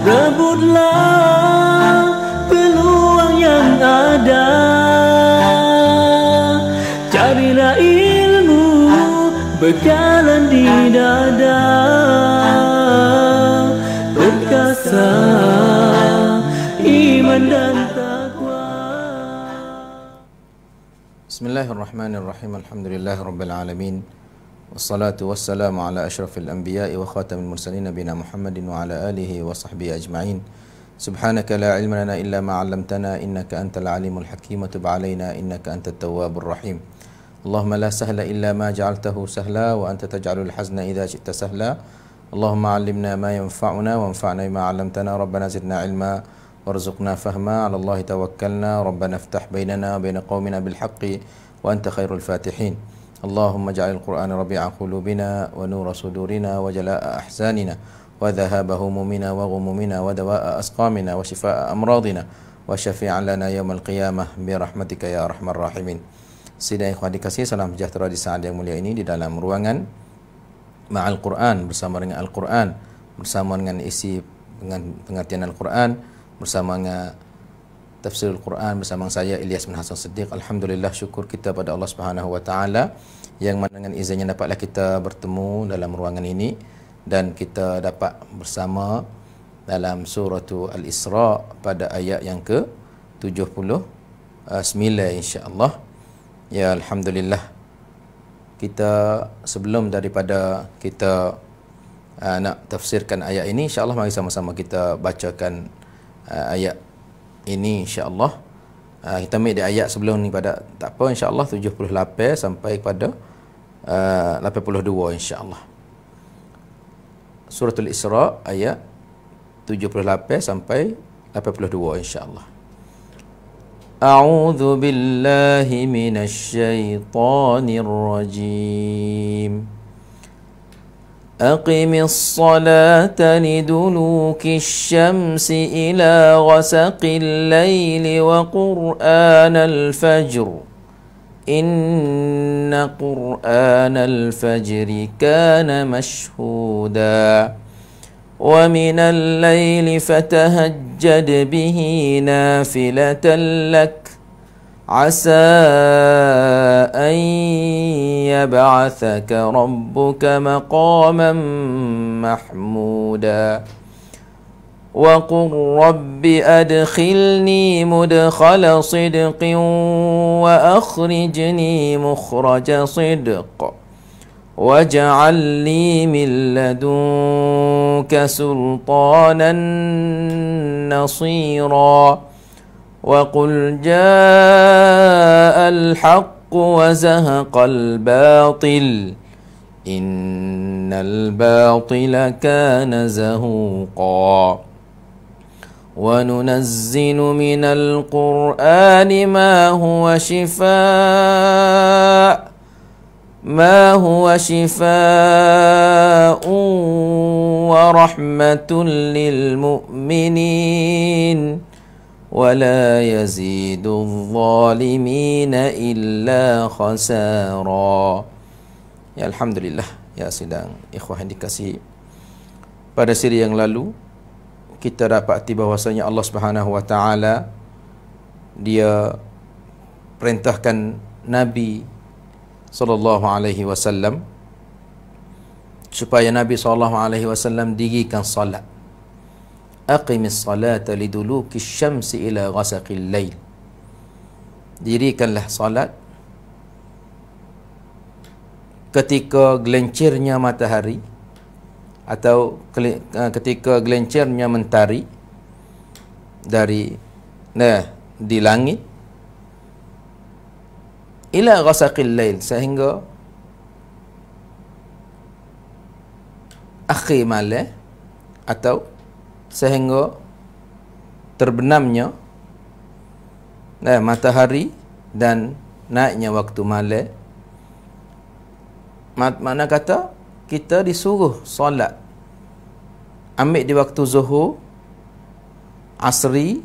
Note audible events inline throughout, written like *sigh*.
rebutlah peluang yang ada carilah ilmu bekalan di dada berkasa iman dan taqwa. Bismillahirrahmanirrahim Alhamdulillah والصلاة والسلام على أشرف الأنبياء وخاتم المرسلين نبينا محمد وعلى آله وصحبه أجمعين سبحانك لا علم لنا إلا ما علمتنا إنك أنت العليم الحكيم وتب علينا إنك أنت التواب الرحيم اللهم لا سهل إلا ما جعلته سهلا وأنت تجعل الحزن إذا شئت سهلا اللهم علمنا ما ينفعنا وانفعنا بما علمتنا ربنا زدنا علما وارزقنا فهما على الله توكلنا ربنا افتح بيننا وبين قومنا بالحق وأنت خير الفاتحين Allahumma al-Quran اللهم اجعل القرآن ربيع قلوبنا ونور صدورنا وجلاء أحزاننا وذهاب همومنا وغمومنا ودواء أسقامنا وشفاء أمراضنا وشفع لنا يوم القيامة برحمتك يا أرحم الراحمين Sida ikhwan dikasih, salam sejahtera di saat yang mulia ini di dalam ruangan Ma'al Quran bersama dengan Al-Quran bersama dengan isi dengan pengertian Al-Quran bersama dengan Tafsir Al-Quran bersama saya Ilyas bin Hasan Siddiq. Alhamdulillah syukur kita pada Allah Subhanahu wa yang mana dengan izinnya dapatlah kita bertemu dalam ruangan ini dan kita dapat bersama dalam surah Al-Isra pada ayat yang ke 79 insya-Allah. Ya alhamdulillah. Kita sebelum daripada kita uh, nak tafsirkan ayat ini insya-Allah mari sama-sama kita bacakan uh, ayat ini insyaallah uh, kita ambil di ayat sebelum ni pada tak apa insyaallah 78 sampai kepada uh, 82 insyaallah Al isra ayat 78 sampai 82 Allah. a'udzu billahi minasy syaithanir rajim أقم الصلاة لدلوك الشمس إلى غسق الليل وقرآن الفجر إن قرآن الفجر كان مشهودا ومن الليل فتهجد به نافلة لك عسى أن يبعثك ربك مقاما محمودا وقل رب أدخلني مدخل صدق وأخرجني مخرج صدق واجعل لي من لدنك سلطانا نصيراً وقل جاء الحق وزهق الباطل إن الباطل كان زهوقا وننزل من القرآن ما هو شفاء ما هو شفاء ورحمة للمؤمنين ولا يزيد الظالمين إلا خسارا Ya Alhamdulillah Ya sedang ikhwah yang dikasih Pada siri yang lalu Kita dapati bahwasanya Allah Subhanahu Wa Taala Dia Perintahkan Nabi Sallallahu Alaihi Wasallam Supaya Nabi Sallallahu Alaihi Wasallam Dirikan salat aqimis salata lidulukis syamsi ila ghasaqil lail dirikanlah salat ketika gelincirnya matahari atau eh, ketika gelincirnya mentari dari nah di langit ila ghasaqil lail sehingga akhir malam atau sehingga terbenamnya eh, matahari dan naiknya waktu malam Mak mana kata kita disuruh solat ambil di waktu zuhur asri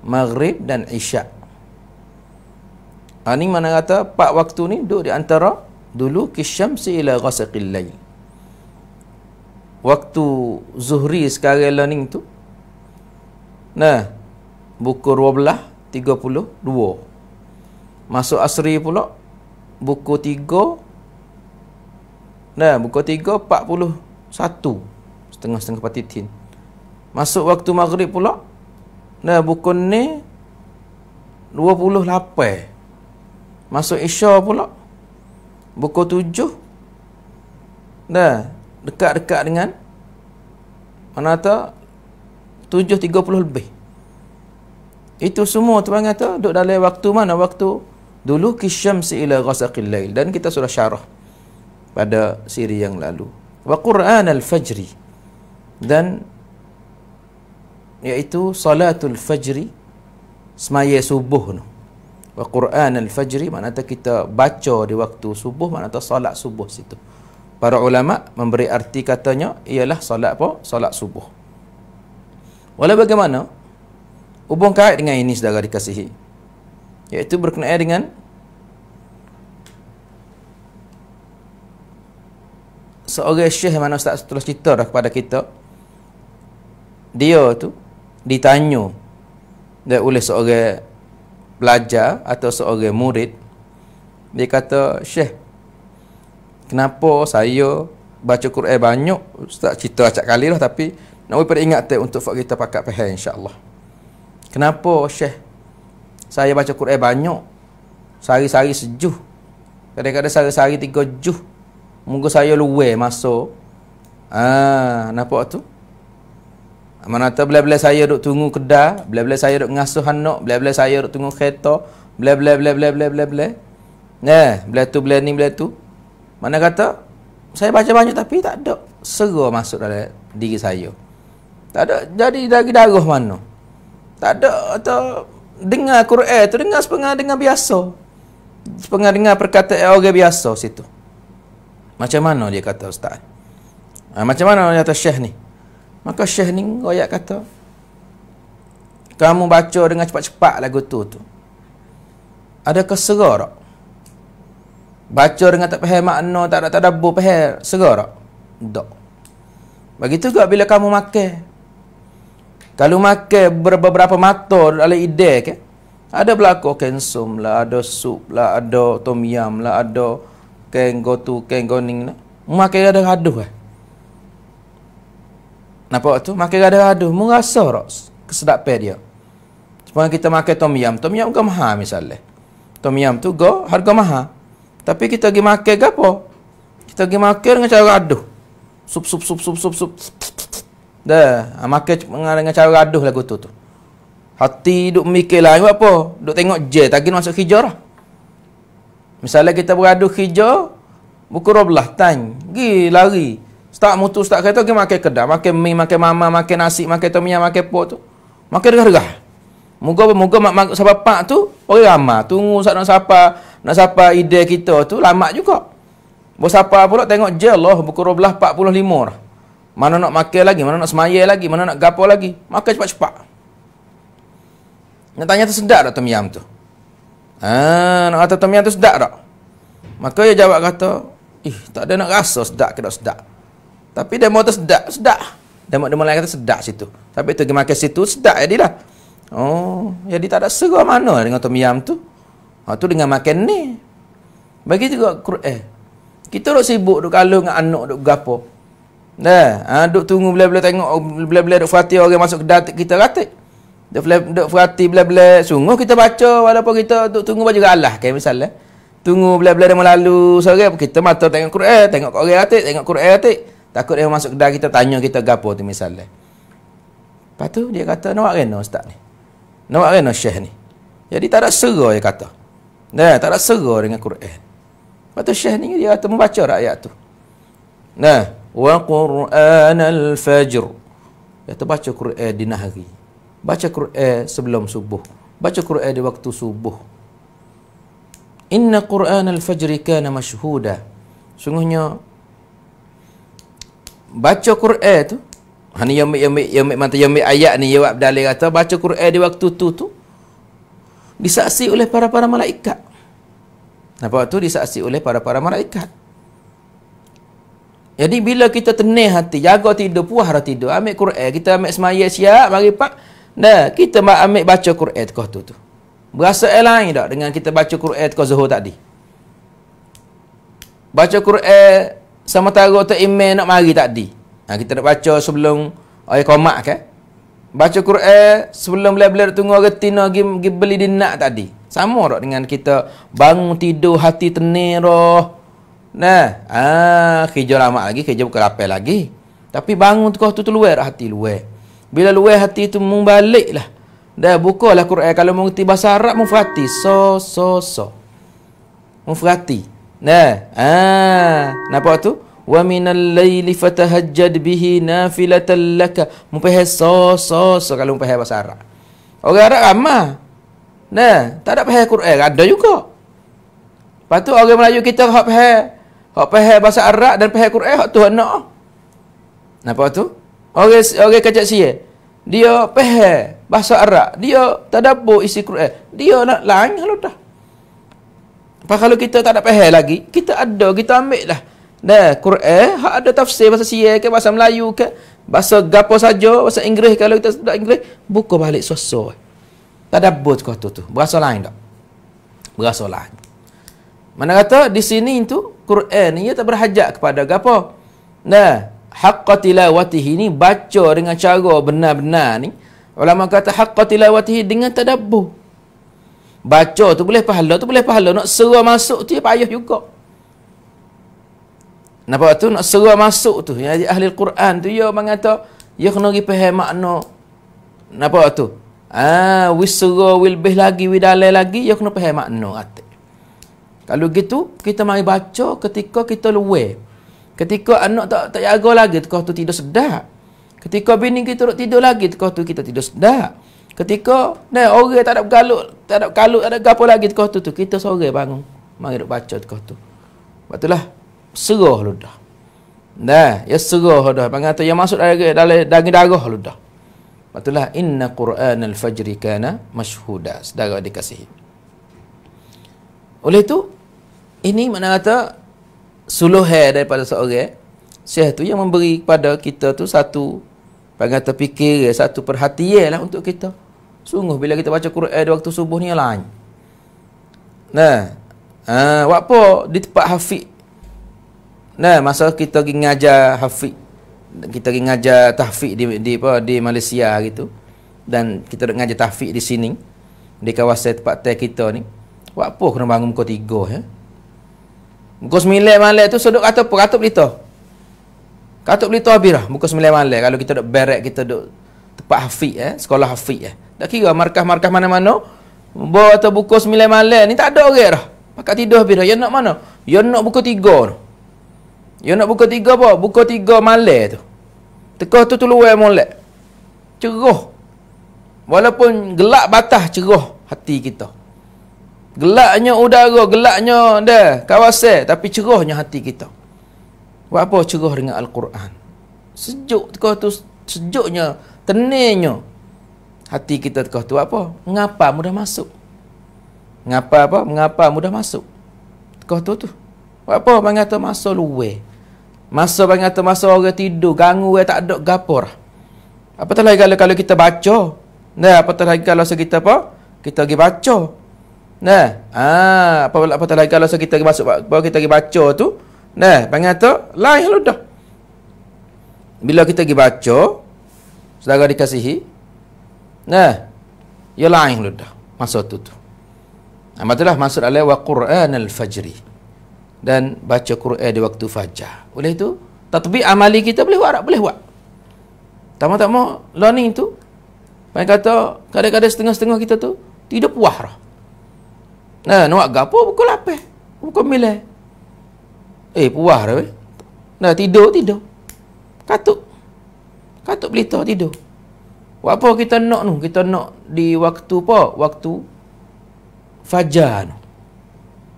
maghrib dan isyak ini ah, mana kata pak waktu ni duduk di antara dulu kisyamsi ila ghasiqil lail waktu zuhri sekarang learning tu nah buku 12 32 masuk asri pula buku 3 nah buku 3 41 setengah setengah patitin masuk waktu maghrib pula nah buku ni 28 masuk isya pula buku 7 nah dekat-dekat dengan mana tujuh tiga puluh lebih itu semua tuan kata duduk dalam waktu mana waktu dulu kisham si ila ghasaqil lail dan kita sudah syarah pada siri yang lalu wa quran al fajri dan iaitu salatul fajri semaya subuh tu wa quran al fajri maknanya kita baca di waktu subuh maknanya salat subuh situ para ulama memberi arti katanya ialah solat apa? Solat subuh. Walau bagaimana, hubung kait dengan ini saudara dikasihi. Iaitu berkenaan dengan seorang syekh mana ustaz telah cerita dah kepada kita. Dia tu ditanya dia oleh seorang pelajar atau seorang murid dia kata, "Syekh, kenapa saya baca Quran banyak ustaz cerita acak kali lah tapi nak pada ingat tak untuk fak kita pakat pahal insyaAllah kenapa syekh saya baca Quran banyak sehari-sehari sejuh kadang-kadang sehari-sehari tiga juh muka saya luwe masuk ah kenapa tu mana tu bila-bila saya duk tunggu kedah, bila-bila saya duk ngasuh anak bila-bila saya duk tunggu kereta bila-bila bila-bila bila-bila eh bila tu bila ni bila tu mana kata saya baca banyak tapi tak ada serah masuk dalam diri saya. Tak ada jadi dari darah mana. Tak ada atau dengar Quran tu dengar sepengah dengar biasa. Sepengah dengar perkataan orang biasa situ. Macam mana dia kata ustaz? Ha, macam mana dia kata syekh ni? Maka syekh ni royak kata kamu baca dengan cepat-cepat lagu tu tu. Ada keserah tak? Baca dengan tak faham makna, tak ada tadabbur faham, segar tak? Tak. Begitu juga bila kamu makan. Kalau makan beberapa mata dalam ide ke? Ada berlaku kensum lah, ada sup lah, ada tom yam lah, ada keng gotu, keng goning lah. Makan ada gaduh eh. Nampak tu? Makan ada gaduh. Mu rasa tak kesedapan dia? Sebab kita makan tom yam. Tom yam ke mahal misalnya. Tom yam tu go harga mahal. Tapi kita pergi makan ke apa? Kita pergi makan dengan cara aduh. Sup, sup, sup, sup, sup, sup. Dah. Ah, makan dengan cara aduh lagu tu tu. Hati duk mikir lah. Ini apa? Duk tengok je. Tak kena masuk hijau lah. Misalnya kita beradu hijau. Buku roblah. Tanya. Pergi lari. Start mutu, start kereta. Pergi makan kedai. Makan mie, makan mama, makan nasi, makan tomia, makan pot tu. Makan dengar-dengar. Moga-moga mak-mak sahabat pak tu. Orang ramah. Tunggu sahabat-sahabat nak sapa ide kita tu lama juga. Bos sapa pula tengok je Allah buku 12 45 lah. Mana nak makan lagi, mana nak semaya lagi, mana nak gapo lagi. Makan cepat-cepat. Nak tanya tu sedap tak temiam tu? Ha, nak kata temiam tu sedap tak? Maka dia jawab kata, "Ih, tak ada nak rasa sedap ke tak sedap." Tapi demo tu sedap, sedap. Demo demo lain kata sedap situ. Tapi tu pergi makan situ sedap jadilah. Oh, jadi tak ada serah mana dengan tom yam tu. Ha, tu dengan makan ni. Bagi juga Quran. Eh, kita duk sibuk duk kalau dengan anak duk gapo. Nah, ha, duk tunggu bila-bila tengok bila-bila duk fati orang masuk kedai kita ratik. Duk bila duk fati bila-bila sungguh kita baca walaupun kita duk tunggu baju Allah. kan misalnya. Eh. Tunggu bila-bila dia melalu sore kita mata tengok Quran, eh, tengok orang ratik, tengok Quran ratik. Takut dia masuk kedai kita tanya kita gapo tu misalnya. Lepas tu dia kata nak rena ustaz ni. Nak rena syekh ni. Jadi tak ada serah dia kata. Nah, tak rasa serah dengan Quran. Lepas tu Syekh ni dia kata membaca ayat tu. Nah, wa Quran al-fajr. Dia terbaca Quran di nahari. Baca Quran sebelum subuh. Baca Quran di waktu subuh. Inna Quran al-fajr kana mashhuda. Sungguhnya baca Quran tu, hani ni yang yang yang mantan yang ayat ni jawab dalil kata baca Quran di waktu tu tu disaksi oleh para-para malaikat. Nampak tu disaksi oleh para-para malaikat. Jadi bila kita tenih hati, jaga tidur, puas hati tidur, ambil Quran, kita ambil semaya siap, mari pak. Nah, kita mak ambil baca Quran tu tu tu. Berasa lain tak dengan kita baca Quran tu zuhur tadi? Baca Quran sama tarot tak imen nak mari tadi. Ha, kita nak baca sebelum ayat komak kan? Baca Quran sebelum belajar tunggu reti nak pergi, pergi beli di nak tadi. Sama tak dengan kita bangun tidur hati tenir roh. Nah, ah, kerja lama lagi, kerja bukan apa lagi. Tapi bangun tu kau tu, luar hati luar. Bila luar hati tu membalik lah. Dah bukalah Quran. Kalau mung mengerti bahasa Arab, fati. So, so, so. mung fati. Nah, ah, nampak tu? wa minal laili fatahajjad bihi nafilatan laka mupahai so so so kalau mupahai bahasa Arab orang Arab ramah nah tak ada pahai Quran ada juga Patu tu orang Melayu kita hak pahai hak pahai bahasa Arab dan pahai Quran hak Tuhan nak Napa tu orang orang kacak sia dia pahai bahasa Arab dia tak ada isi Quran dia nak lain kalau dah Pak kalau kita tak ada pahal lagi, kita ada, kita ambil lah. Dah, Quran hak ada tafsir bahasa Sier ke bahasa Melayu ke, bahasa gapo saja, bahasa Inggeris kalau kita sedap Inggeris, buka balik soso. Tadabbur kau tu tu. Berasa lain tak? Berasa lain. Mana kata di sini itu Quran ni tak berhajat kepada gapo? Nah, haqqa tilawatihi ni baca dengan cara benar-benar ni. Ulama kata haqqa tilawatihi dengan tadabbur. Baca tu boleh pahala, tu boleh pahala. Nak serah masuk tu payah juga. Nampak tu nak serah masuk tu. Yang ahli Al-Quran tu. Ya bang kata. Ya kena pergi faham makna. Nampak tu. Ah, ha, wis serah, wis lebih lagi, wis dalai lagi. Ya kena faham makna. Atik. Kalau gitu kita mari baca ketika kita luwe. Ketika anak tak tak jaga lagi, ketika tu tidur sedap. Ketika bini kita tak tidur lagi, ketika tu kita tidur sedap. Ketika nah, orang tak ada galuk, tak ada kalut, tak ada gapo lagi, ketika tu, tu kita sore bangun. Mari duk baca ketika tu. Betul serah ludah. Nah, ya serah ludah. Pangan yang ya masuk dari daging darah ludah. Patutlah inna Qur'an al-fajri kana mashhuda. Sedara dikasih. Oleh itu, ini makna kata suluhai daripada seorang Syekh tu yang memberi kepada kita tu satu pangan terfikir, satu perhatianlah untuk kita. Sungguh bila kita baca Quran di waktu subuh ni lain. Nah, ah, apa di tempat hafiz Nah, masa kita pergi ngajar hafiz kita pergi ngajar tahfiz di, di apa di Malaysia gitu, dan kita nak ngajar tahfiz di sini di kawasan tempat teh kita ni. Buat apa kena bangun pukul 3 ya? Pukul 9 malam tu sedok kata apa? Katup lita. Katup lita abirah. dah pukul 9 malam kalau kita nak berek kita duk tempat hafiz eh, ya, sekolah hafiz eh. Ya. Tak kira markah-markah mana-mana. Bawa atau buku 9 malam ni tak ada orang dah. Pakat tidur abirah. dah. Ya nak mana? Ya nak buku 3 dah. Yang nak buka tiga apa? Buka tiga malai tu. Tekah tu tu luar molek. Ceroh. Walaupun gelak batas ceroh hati kita. Gelaknya udara, gelaknya dia, kawasan. Tapi cerohnya hati kita. Buat apa ceroh dengan Al-Quran? Sejuk tekah tu, sejuknya, teningnya. Hati kita tekah tu apa? Ngapa mudah masuk? Ngapa apa? Ngapa mudah masuk? Tekah tu tu. Buat apa? Mengata masuk luar. Eh? Masa bangun atau masa orang tidur, ganggu orang tak ada gapur. Apatah lagi kalau, kalau kita baca. Nah, apatah lagi kalau kita apa? Kita pergi baca. Nah, ah, apa pula apatah lagi kalau kita pergi masuk bawa kita pergi baca tu. Nah, bangun tu lain lu lah dah. Bila kita pergi baca, sedara dikasihi. Nah, ya lain lu lah dah. Masa tu tu. Amatlah ah, masuk alai wa Quran al fajri dan baca Quran di waktu fajar. Oleh itu, tatbik amali kita boleh buat, boleh buat. Tak mau tak mau learning tu. Mereka kata kadang-kadang setengah-setengah kita tu tidur puas lah. Nah, nak gapo pukul 8. Pukul milih. Eh, puas dah. Nah, tidur, tidur. Katuk. Katuk belita, tidur. Buat apa kita nak tu? Kita nak di waktu apa? Waktu fajar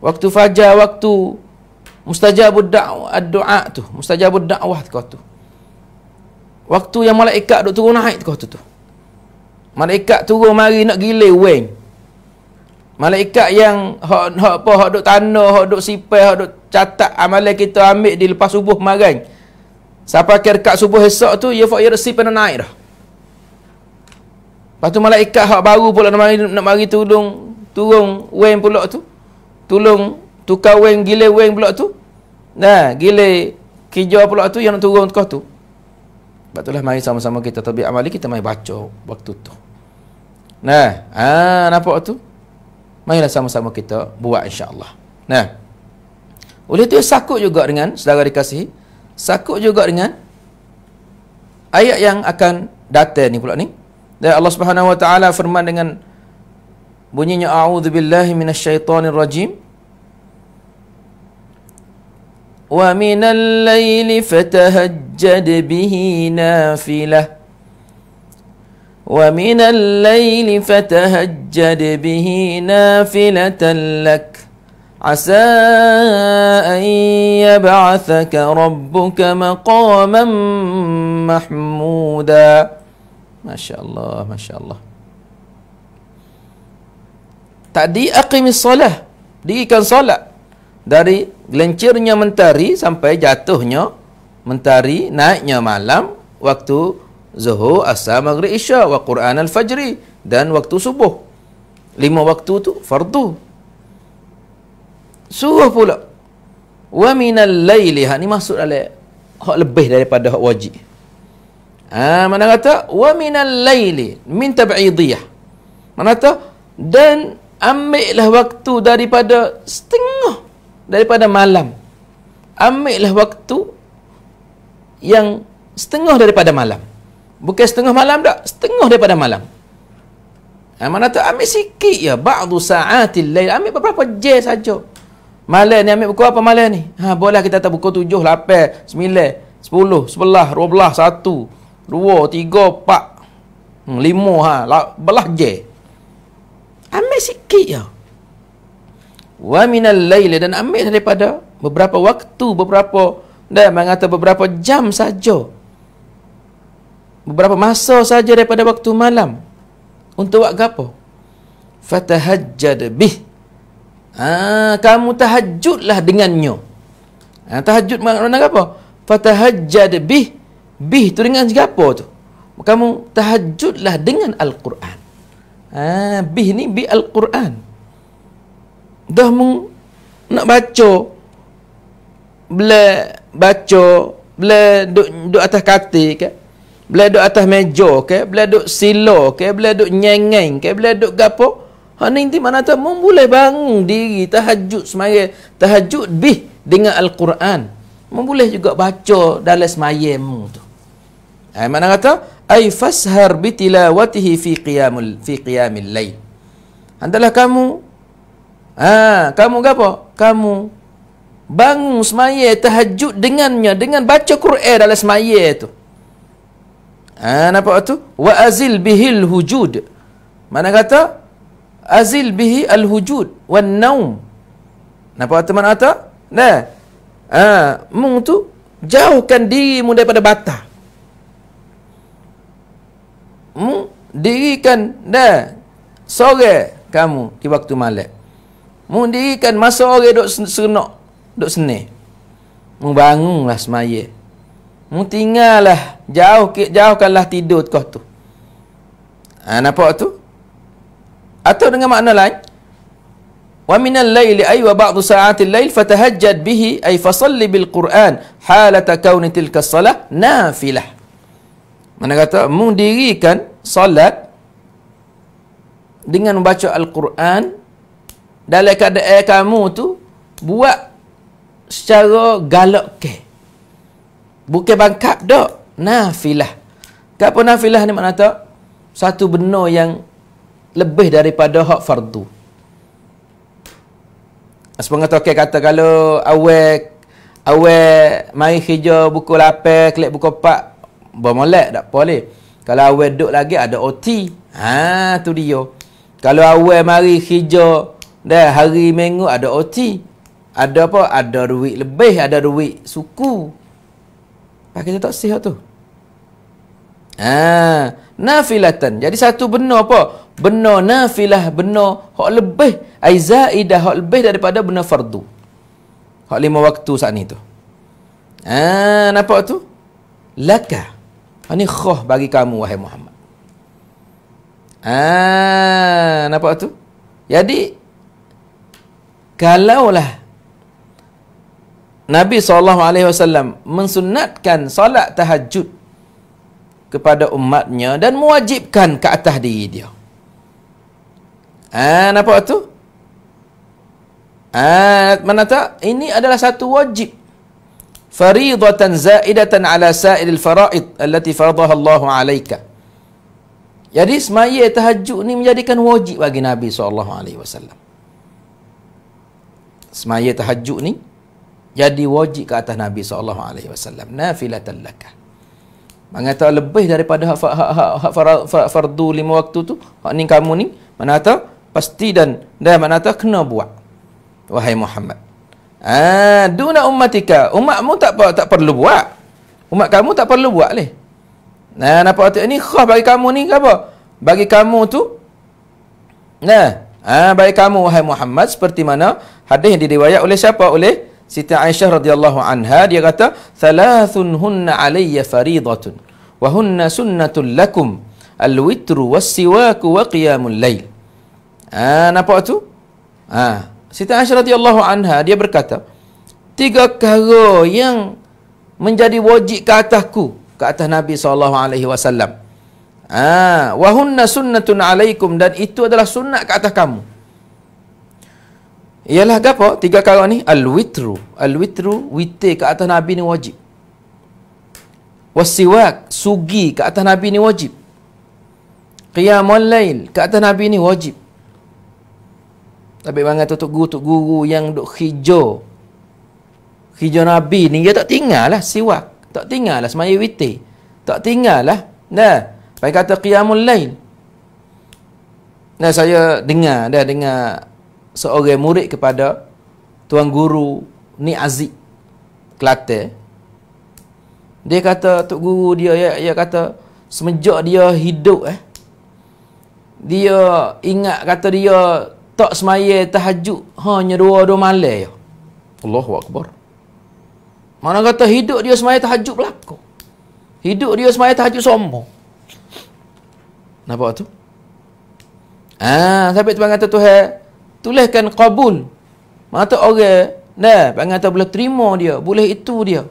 Waktu fajar, waktu mustajabud da'wah doa tu mustajabud da'wah kau tu waktu yang malaikat duk turun naik kau tu tu malaikat turun mari nak gile weng malaikat yang hak hak apa hak duk tanda hak duk sipai hak duk catat amalan kita ambil di lepas subuh marang siapa ke dekat subuh esok tu ya fak ya resi pernah naik dah lepas tu malaikat hak baru pula nak mari nak mari tolong turun weng pula tu tolong tukar weng gile weng pula tu nah gile kijau pula tu yang nak turun kau tu sebab itulah mari sama-sama kita tabi amali kita mai baca waktu tu nah ah nampak tu lah sama-sama kita buat insyaallah nah oleh tu sakut juga dengan saudara dikasih sakut juga dengan ayat yang akan datang ni pula ni dan Allah Subhanahu wa taala firman dengan bunyinya a'udzubillahi rajim ومن الليل فتهجد به نافلة ومن الليل فتهجد به نافلة لك عسى أن يبعثك ربك مقاما محمودا ما شاء الله ما شاء الله Tadi الصلاة دي كان صلاه dari gelincirnya mentari sampai jatuhnya mentari naiknya malam waktu zuhur asar maghrib isya wa quran al fajri dan waktu subuh lima waktu tu fardu subuh pula wa min al laili ha ni maksud ale hak lebih daripada hak wajib ha mana kata wa min al laili min tab'idiyah mana kata dan ambillah waktu daripada setengah daripada malam ambillah waktu yang setengah daripada malam bukan setengah malam tak setengah daripada malam ha, mana tu ambil sikit ya ba'du sa'atil lail ambil beberapa je saja malam ni ambil pukul apa malam ni ha, boleh kita tak buku tujuh lapan sembilan sepuluh sebelah dua belah satu dua tiga empat hmm, lima ha belah je ambil sikit ya wa minal lail dan ambil daripada beberapa waktu beberapa dan mengata beberapa jam saja beberapa masa saja daripada waktu malam untuk buat apa fatahajjad bih ah kamu tahajudlah dengannya ha, tahajud makna apa fatahajjad bih bih tu dengan apa tu kamu tahajudlah dengan al-Quran ah bih ni bi al-Quran dah meng, nak baca bila baca bila duduk, duduk atas katil ke bila duduk atas meja ke bila duduk silo ke bila duduk nyengeng ke bila duduk gapo ha nanti mana tu mau boleh bangun diri tahajud semaya tahajud bih dengan Al-Quran Mung boleh juga baca dalam semaya mu tu ha, mana kata ay fashar bitilawatihi fi qiyamul fi qiyamil lain Andalah kamu Ha, kamu apa? Kamu bangun semaya tahajud dengannya dengan baca Quran dalam semaya itu. Ha, nampak tu? Wa azil bihil hujud. Mana kata? Azil bihi al hujud wan naum. Nampak tu mana kata? Nah. Ha, mung tu jauhkan dirimu daripada bata. Mung dirikan dah sore kamu di waktu malam. Mendirikan masa orang duduk senok, Duduk seni. Membangunlah semaya. Mendingalah. Jauh, jauhkanlah tidur kau tu. Ha, nampak tu? Atau dengan makna lain? Wa minal layli ay wa ba'du sa'atil layl fatahajjad bihi ay fasalli bil Qur'an halata kauni tilka nafilah. Mana kata? Mendirikan salat dengan membaca Al-Quran dalam keadaan eh, kamu tu buat secara galak ke bukan bangkap dok nafilah kenapa nafilah ni makna tak satu benda yang lebih daripada hak fardu Sepengah tu okay, kata kalau awak awak mai hijau buku 8 klik pukul 4 bermolek tak boleh kalau awak duduk lagi ada OT ha tu dia kalau awak mari hijau Dah hari minggu ada OT. Ada apa? Ada duit lebih, ada duit suku. Pakai kita tak sihat tu. Ah, nafilatan. Jadi satu benda apa? Benda nafilah, benda hak lebih, ai zaidah hak lebih daripada benar fardu. Hak lima waktu saat ni tu. Ha, nampak tu? Laka. Ini ha, khuh bagi kamu wahai Muhammad. Ah, ha, nampak tu? Jadi kalaulah Nabi SAW mensunatkan salat tahajud kepada umatnya dan mewajibkan ke atas diri dia. Ah, ha, nampak tu? ha, mana tak? Ini adalah satu wajib. Faridatan zaidatan ala sa'il faraid allati faradaha Allah alaika. Jadi semaya tahajud ni menjadikan wajib bagi Nabi SAW. alaihi semaya tahajud ni jadi wajib ke atas Nabi saw. alaihi wasallam nafilatan laka. Mengata lebih daripada hak hak hak fardu lima waktu tu, hak ni kamu ni, mana kata pasti dan dan mana kata kena buat. Wahai Muhammad. Ah, duna ummatika, umatmu tak tak perlu buat. Umat kamu tak perlu buat leh. Nah, apa tu ni khas bagi kamu ni ke apa? Bagi kamu tu nah Ha, baik kamu wahai Muhammad seperti mana hadis yang diriwayat oleh siapa oleh Siti Aisyah radhiyallahu anha dia kata thalathun hunna alayya faridatun wa hunna lakum alwitr wassiwak wa qiyamul lail. Ha, nampak tu? Ha, Siti Aisyah radhiyallahu anha dia berkata tiga perkara yang menjadi wajib ke atasku ke atas Nabi saw alaihi Ha, wahunna sunnatun alaikum Dan itu adalah sunnat ke atas kamu Ialah apa? Tiga kalau ni Al-witru Al-witru Witir ke atas Nabi ni wajib Wasiwak Sugi ke atas Nabi ni wajib Qiyamul lain Ke atas Nabi ni wajib Tapi bangga tu Tuk guru, tuk guru yang duk hijau Hijau Nabi ni Dia tak tinggal lah siwak Tak tinggal lah semaya witir Tak tinggal lah Nah Sampai kata qiyamul lain. Dan saya dengar, dah dengar seorang murid kepada Tuan Guru Ni Aziz Kelate. Dia kata, Tok Guru dia, ya, ya kata, semenjak dia hidup eh, dia ingat kata dia tak semaya tahajud hanya dua-dua malam ya. Allahu Mana kata hidup dia semaya tahajud belakang. Hidup dia semaya tahajud sombong. Nampak tu? Ah, sampai tu kata Tuhan, tuliskan qabul. Mata orang, dah, pangan tu boleh terima dia, boleh itu dia.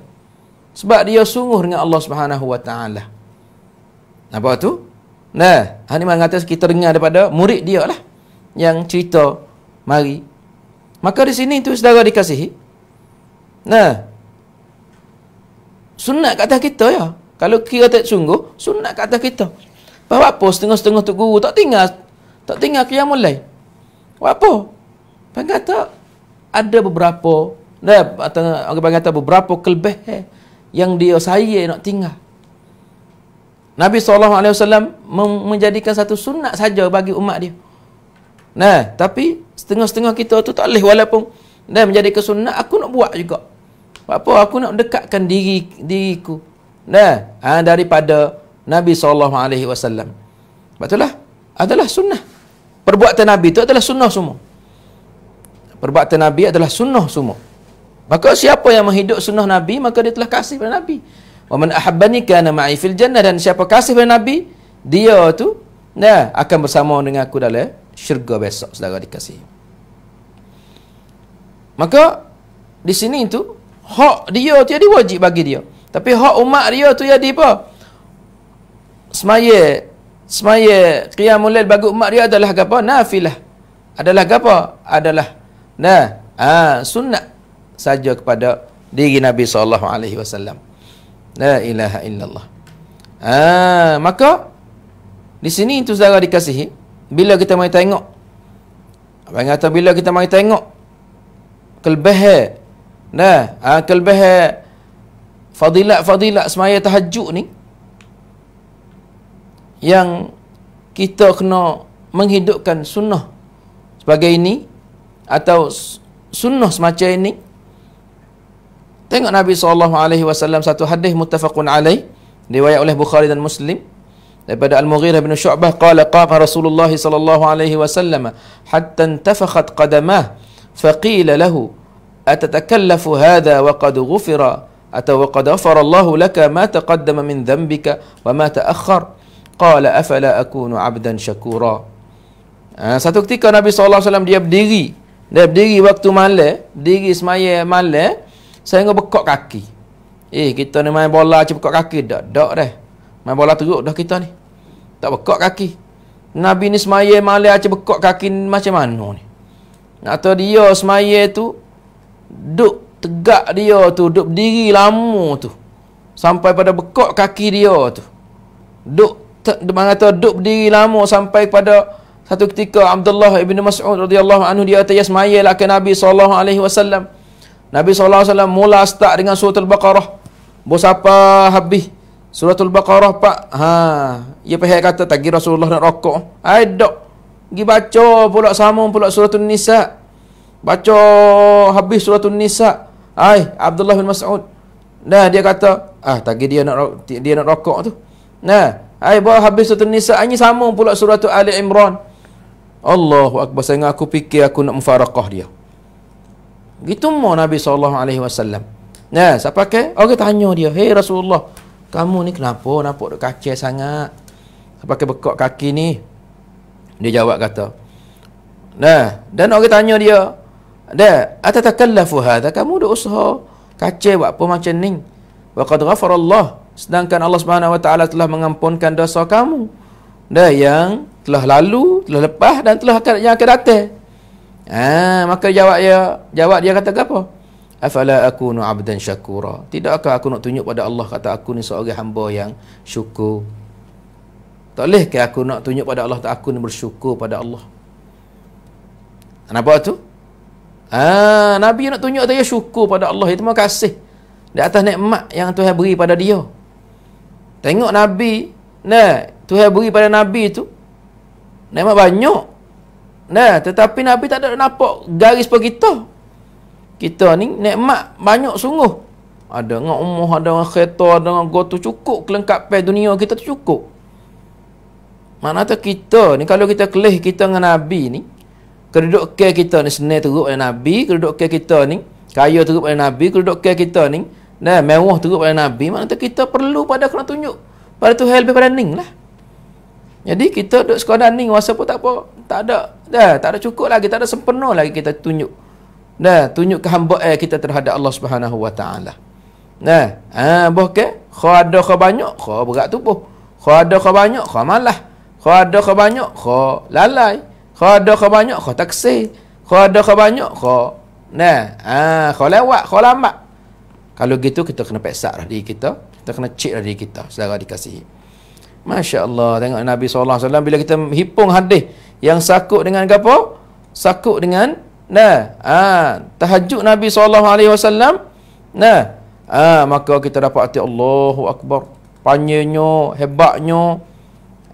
Sebab dia sungguh dengan Allah Subhanahu Wa Taala. Nampak tu? Nah, hari mana kata kita dengar daripada murid dia lah yang cerita mari. Maka di sini tu saudara dikasihi. Nah. sunnah kata kita ya. Kalau kira tak sungguh, sunnah kata kita. Lepas buat apa setengah-setengah tu guru tak tinggal tak tinggal kiam mulai. Buat apa? Pang kata ada beberapa dah atau pang kata beberapa kelebih eh, yang dia saya nak tinggal. Nabi sallallahu alaihi wasallam menjadikan satu sunat saja bagi umat dia. Nah, tapi setengah-setengah kita tu tak leh walaupun dah menjadi kesunat aku nak buat juga. Buat apa? Aku nak dekatkan diri diriku. Nah, ha, daripada Nabi saw. alaihi wasallam. Betullah? Adalah sunnah. Perbuatan Nabi itu adalah sunnah semua. Perbuatan Nabi adalah sunnah semua. Maka siapa yang menghidup sunnah Nabi, maka dia telah kasih pada Nabi. Wa man ahabbani kana ma'i fil jannah dan siapa kasih pada Nabi, dia tu nah akan bersama dengan aku dalam syurga besok saudara dikasih. Maka di sini itu hak dia tu jadi wajib bagi dia. Tapi hak umat dia tu jadi apa? semaya semaya qiyamul lail bagi umat dia adalah apa nafilah adalah apa adalah nah ha, sunnah saja kepada diri Nabi sallallahu alaihi wasallam la ilaha illallah ha, maka di sini itu saudara dikasihi bila kita mai tengok apa yang kata bila kita mai tengok kelbah nah ha, kelbah fadilat-fadilat semaya tahajud ni yang kita kena menghidupkan sunnah sebagai ini atau sunnah semacam ini tengok Nabi sallallahu alaihi wasallam satu hadis muttafaqun alaih diriwayat oleh Bukhari dan Muslim daripada Al-Mughirah bin Syu'bah qala qala Rasulullah sallallahu alaihi wasallam hatta intafakhat qadamah faqila lahu atatakallafu hadha waqad ghufira atau waqad afara Allah laka ma taqaddama min dhanbika wa ma ta'akhkhara Qala afala akunu abdan syakura. Ha, satu ketika Nabi SAW dia berdiri. Dia berdiri waktu malam. Berdiri semaya malam. saya Sehingga bekok kaki. Eh, kita ni main bola je bekok kaki. Tak, tak dah. Main bola teruk dah kita ni. Tak bekok kaki. Nabi ni semaya malam aje bekok kaki macam mana ni? Nak tahu dia semaya tu. Duk tegak dia tu. Duk berdiri lama tu. Sampai pada bekok kaki dia tu. Duk dia kata duduk berdiri lama sampai pada satu ketika Abdullah ibn Mas'ud radhiyallahu anhu dia kata yasmayil akan Nabi sallallahu alaihi wasallam. Nabi sallallahu alaihi wasallam mula start dengan surah al-Baqarah. Bosapa habis surah al-Baqarah pak. Ha, dia pihak kata tagi Rasulullah nak rokok. Ai dok. Gi baca pula sama pula surah an-Nisa. Baca habis surah an-Nisa. Ai Abdullah bin Mas'ud. Dah dia kata, ah tagi dia nak dia nak rokok tu. Nah, Ay, bawa habis satu nisa Ini sama pula surah tu Ali Imran Allahu Akbar Saya aku fikir aku nak mufarakah dia Gitu mu Nabi SAW Nah, siapa ke? Orang tanya dia Hei Rasulullah Kamu ni kenapa nampak duk kacau sangat Siapa ke bekok kaki ni Dia jawab kata Nah, dan orang tanya dia Dah, atatakallafu hadha Kamu duk usaha kacau buat apa macam ni waqad ghafarallah sedangkan Allah Subhanahu wa taala telah mengampunkan dosa kamu dah yang telah lalu telah lepas dan telah akan yang akan datang ha, maka jawab dia jawab dia kata apa afala akunu abdan syakura tidakkah aku nak tunjuk pada Allah kata aku ni seorang hamba yang syukur tak boleh ke aku nak tunjuk pada Allah tak aku ni bersyukur pada Allah kenapa tu Ah Nabi nak tunjuk saya syukur pada Allah itu terima kasih di atas nikmat yang Tuhan beri pada dia. Tengok Nabi, nah, Tuhan beri pada Nabi tu nikmat banyak. Nah, tetapi Nabi tak ada nampak garis begitu. Kita ni nikmat banyak sungguh. Ada dengan umuh, ada dengan kereta, ada dengan gotu cukup kelengkapan dunia kita tu cukup. Mana tu kita ni kalau kita kelih kita dengan Nabi ni, keduduk kita ni senang teruk oleh Nabi, keduduk kita ni, kaya teruk oleh Nabi, keduduk kita ni, Nah, mewah teruk pada Nabi. Maksudnya kita perlu pada kena tunjuk. Pada tu lebih pada ning lah. Jadi kita duduk sekadar ning, rasa pun tak apa. Tak ada. Dah, tak ada cukup lagi. Tak ada sempurna lagi kita tunjuk. Nah, tunjuk kehambaan eh, kita terhadap Allah Subhanahu Wa Taala. Nah, ah eh, boh ke? Kho ada kho banyak, kho berat tubuh. Kho ada kho banyak, kho malah. Kho ada kho banyak, kho lalai. Kho ada kho banyak, kho taksi. Kho ada kho banyak, kho nah, ah ha, eh, kho lewat, kho lambat. Kalau gitu kita kena peksak lah diri kita. Kita kena cek lah diri kita. Sedara dikasihi. Masya Allah. Tengok Nabi SAW. Bila kita hipung hadis. Yang sakut dengan apa? Sakut dengan. Nah. Ha, tahajud Nabi SAW. Nah. Ha, maka kita dapat hati Allahu Akbar. Panjangnya. Hebatnya.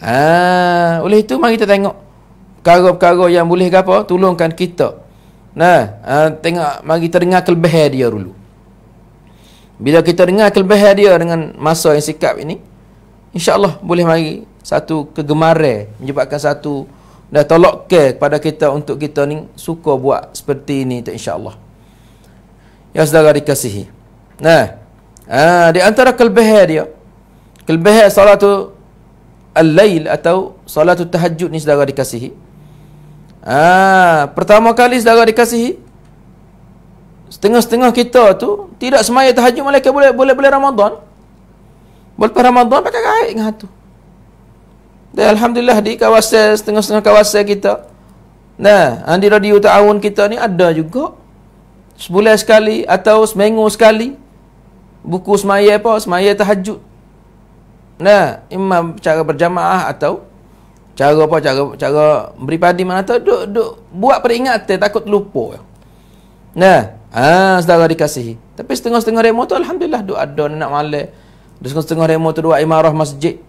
Ha, oleh itu mari kita tengok. Perkara-perkara yang boleh apa? Tolongkan kita. Nah. Ha, tengok. Mari kita dengar kelebihan dia dulu. Bila kita dengar kelebihan dia dengan masa yang sikap ini, insya-Allah boleh mari satu kegemaran menyebabkan satu dah tolak ke kepada kita untuk kita ni suka buat seperti ini tu insya-Allah. Ya saudara dikasihi. Nah, ah di antara kelebihan dia, kelebihan solat al-lail atau solat tahajud ni saudara dikasihi. Ah, pertama kali saudara dikasihi, setengah-setengah kita tu tidak semaya tahajud malaikat boleh boleh boleh Ramadan. Boleh Ramadan pakai kain dengan hatu. Dan alhamdulillah di kawasan setengah-setengah kawasan kita. Nah, di radio ta'awun kita ni ada juga sebulan sekali atau seminggu sekali buku semaya apa semaya tahajud. Nah, imam cara berjamaah atau cara apa cara cara beribadi mana tu duk duk buat peringatan takut lupa. Nah, Ah, ha, saudara dikasihi. Tapi setengah-setengah remo tu alhamdulillah doa ada nak malas. Dan setengah-setengah remo tu duk imarah masjid.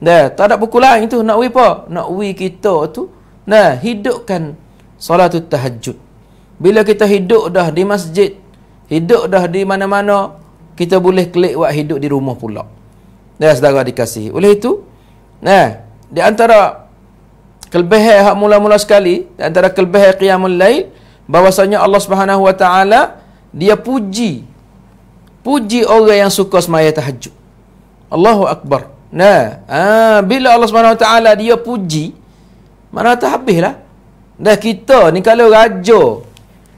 Nah, tak ada pukulan itu nak wi apa? Nak wi kita tu nah hidupkan solat tahajud. Bila kita hidup dah di masjid, hidup dah di mana-mana, kita boleh klik buat hidup di rumah pula. Nah, saudara dikasihi. Oleh itu, nah di antara kelebihan hak mula-mula sekali, di antara kelebihan qiyamul lail, bahwasanya Allah Subhanahu wa taala dia puji puji orang yang suka sembahyang tahajud. Allahu akbar. Nah, ah, bila Allah Subhanahu wa taala dia puji, mana tak lah? Dah kita ni kalau raja,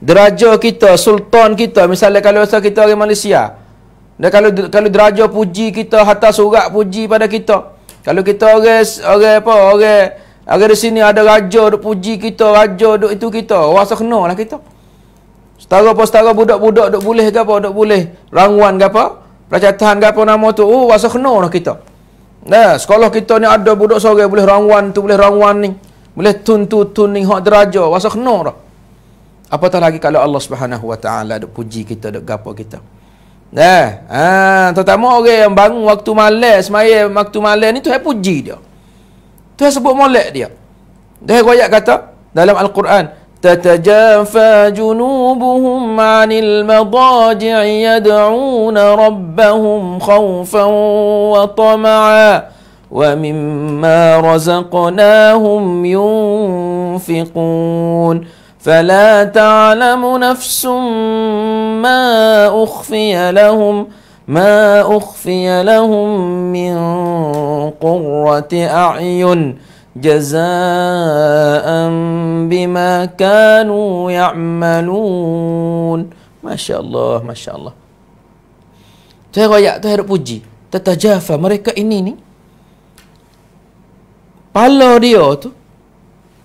deraja kita, sultan kita, misalnya kalau asal kita orang Malaysia. Dah kalau kalau deraja puji kita, hatta surat puji pada kita. Kalau kita orang orang apa? Orang Agar di sini ada raja duk puji kita, raja duk itu kita. Rasa kena lah kita. Setara apa setara budak-budak duk boleh ke apa, duk boleh. Rangwan ke apa, pelacatan ke apa nama tu. Oh, rasa kena lah kita. Nah, sekolah kita ni ada budak sore boleh rangwan tu, boleh rangwan ni. Boleh tun tu, tun ni, hak deraja. Rasa kena lah. Apatah lagi kalau Allah Subhanahu Wa Taala duk puji kita, duk gapa kita. Nah, ha, terutama orang yang bangun waktu malam, semaya waktu malam ni tu hai puji dia. Tuhan sebut molek dia. Dia royak kata dalam Al-Quran, تتجافى جنوبهم عن المضاجع يدعون ربهم خوفا وطمعا ومما رزقناهم ينفقون فلا تعلم نفس ما اخفي لهم ما أخفي لهم من قرة أعين جزاء بما كانوا يعملون ما شاء الله ما شاء الله Saya royak tu harap puji. Tetajafa mereka ini ni. Pala dia tu.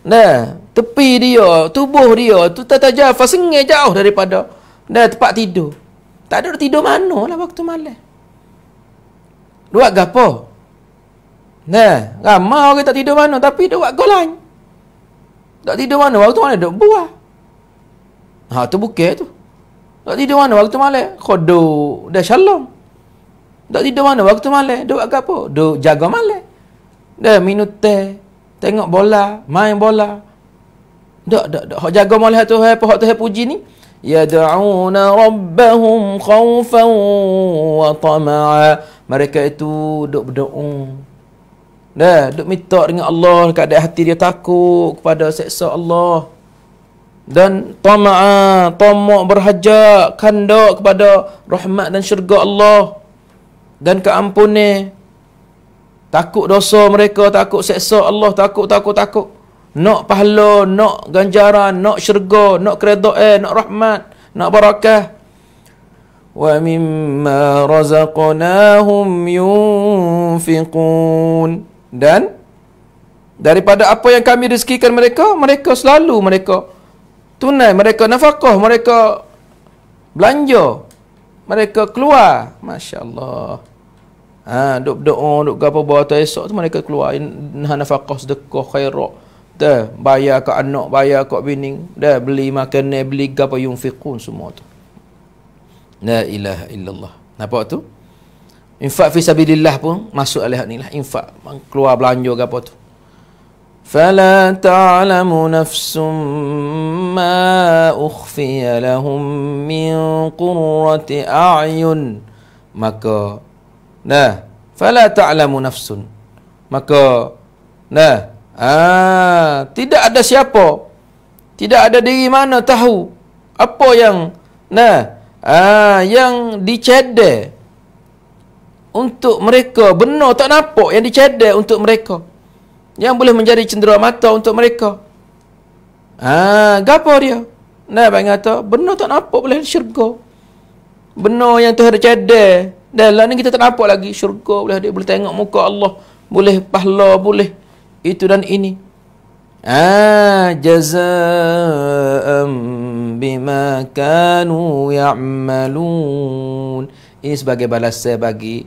Nah, tepi dia, tubuh dia tu tetajafa sengih jauh daripada dah tempat tidur. Tak ada tidur mana lah waktu malam. Dia buat gapo? Nah, ramai orang tak tidur mana tapi dia buat golang. Tak tidur mana waktu malam duk buah. Ha tu bukan tu. Tak tidur mana waktu malam? Khodo dah shalom. Tak tidur mana waktu malam? Duk gapo? Duk jaga malam. Dah minum teh, tengok bola, main bola. Dak dak dak hok jaga malam tu hai, hok tu hai puji ni. يدعون ربهم wa tamaa. mereka itu duk berdoa dah duk minta dengan Allah keadaan hati dia takut kepada seksa Allah dan tamaa tamak berhajat kandak kepada rahmat dan syurga Allah dan keampunan takut dosa mereka takut seksa Allah takut takut takut nak pahala, nak ganjaran, nak syurga, nak kereta, nak rahmat, nak barakah. Wa mimma razaqnahum yunfiqun. Dan daripada apa yang kami rezekikan mereka, mereka selalu mereka tunai, mereka nafkah, mereka belanja, mereka keluar. Masya-Allah. Ha, duk berdoa, duk gapo buat esok tu mereka keluar nafkah sedekah khairat dah bayar kat anak bayar kat bini dah beli makan beli yung yunfiqun semua tu la ilaha illallah nampak tu infak fi sabilillah pun masuk alah ni lah infak keluar belanja gapo tu فلا تعلم نفس ما أخفي لهم من قرة أعين مكا نه فلا تعلم نفس مكا nah Ah, tidak ada siapa. Tidak ada diri mana tahu apa yang nah, ah yang diceder untuk mereka benar tak nampak yang diceder untuk mereka. Yang boleh menjadi cendera mata untuk mereka. Ah, gapo dia? Nah, bang kata, benar tak nampak boleh syurga. Benar yang Tuhan ceder. Dalam ni kita tak nampak lagi syurga boleh dia boleh tengok muka Allah, boleh pahala, boleh itu dan ini. Ah, jazaa'an bima kanu ya'malun. Ini sebagai balasan bagi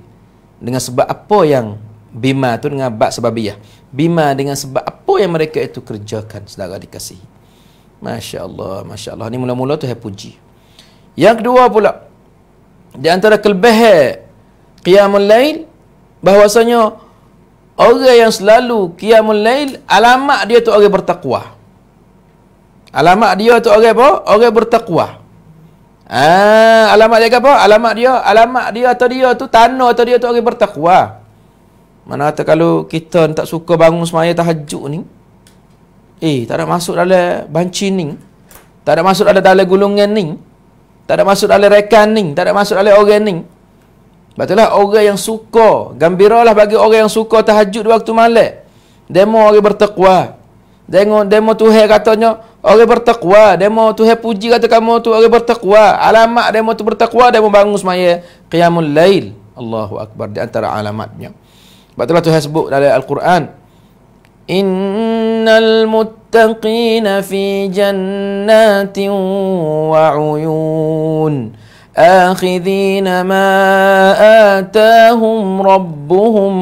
dengan sebab apa yang bima tu dengan bab sebabiah. Bima dengan sebab apa yang mereka itu kerjakan saudara dikasihi. Masya-Allah, masya-Allah. Ini mula-mula tu puji. Yang kedua pula di antara kelebihan qiyamul lail bahwasanya orang yang selalu qiyamul lail alamat dia tu orang bertakwa alamat dia tu orang apa orang bertakwa ah ha, alamat dia apa alamat dia alamat dia atau dia tu tanah atau dia tu orang bertakwa mana kata kalau kita tak suka bangun semaya tahajud ni eh tak ada masuk dalam banci ni tak ada masuk dalam dalam gulungan ni tak ada masuk dalam rekan ni tak ada masuk dalam orang ni sebab itulah orang yang suka, gembiralah bagi orang yang suka tahajud waktu malam. Demo orang bertakwa. Demo demo Tuhan katanya orang bertakwa, demo Tuhan puji kata kamu tu orang bertakwa. Alamat demo tu bertakwa demo bangun semaya qiyamul lail. Allahu akbar di antara alamatnya. Sebab itulah Tuhan sebut dalam al-Quran Innal muttaqina fi jannatin wa'uyun. آخذين ما آتاهم ربهم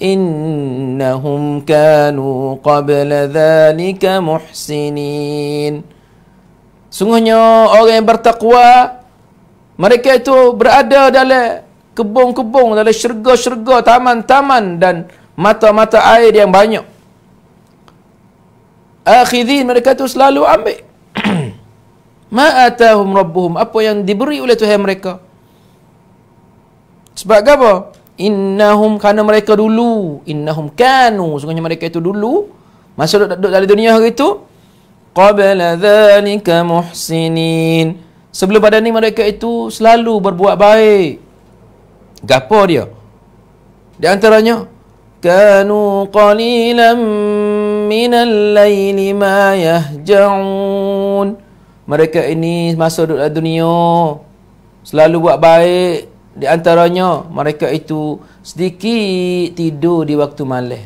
إنهم كانوا قبل ذلك محسنين Sungguhnya orang yang bertakwa mereka itu berada dalam kebun-kebun dalam syurga-syurga taman-taman dan mata-mata air yang banyak. Akhidin mereka itu selalu ambil Ma'atahum atahum rabbuhum apa yang diberi oleh Tuhan mereka sebab apa innahum kana mereka dulu innahum kanu sungguhnya mereka itu dulu masa duduk, duduk dalam dunia hari itu qabla dhalika muhsinin sebelum pada ni mereka itu selalu berbuat baik Gapa dia di antaranya kanu qalilan minal laili ma yahjaun mereka ini masuk duduk dunia Selalu buat baik Di antaranya mereka itu Sedikit tidur di waktu malam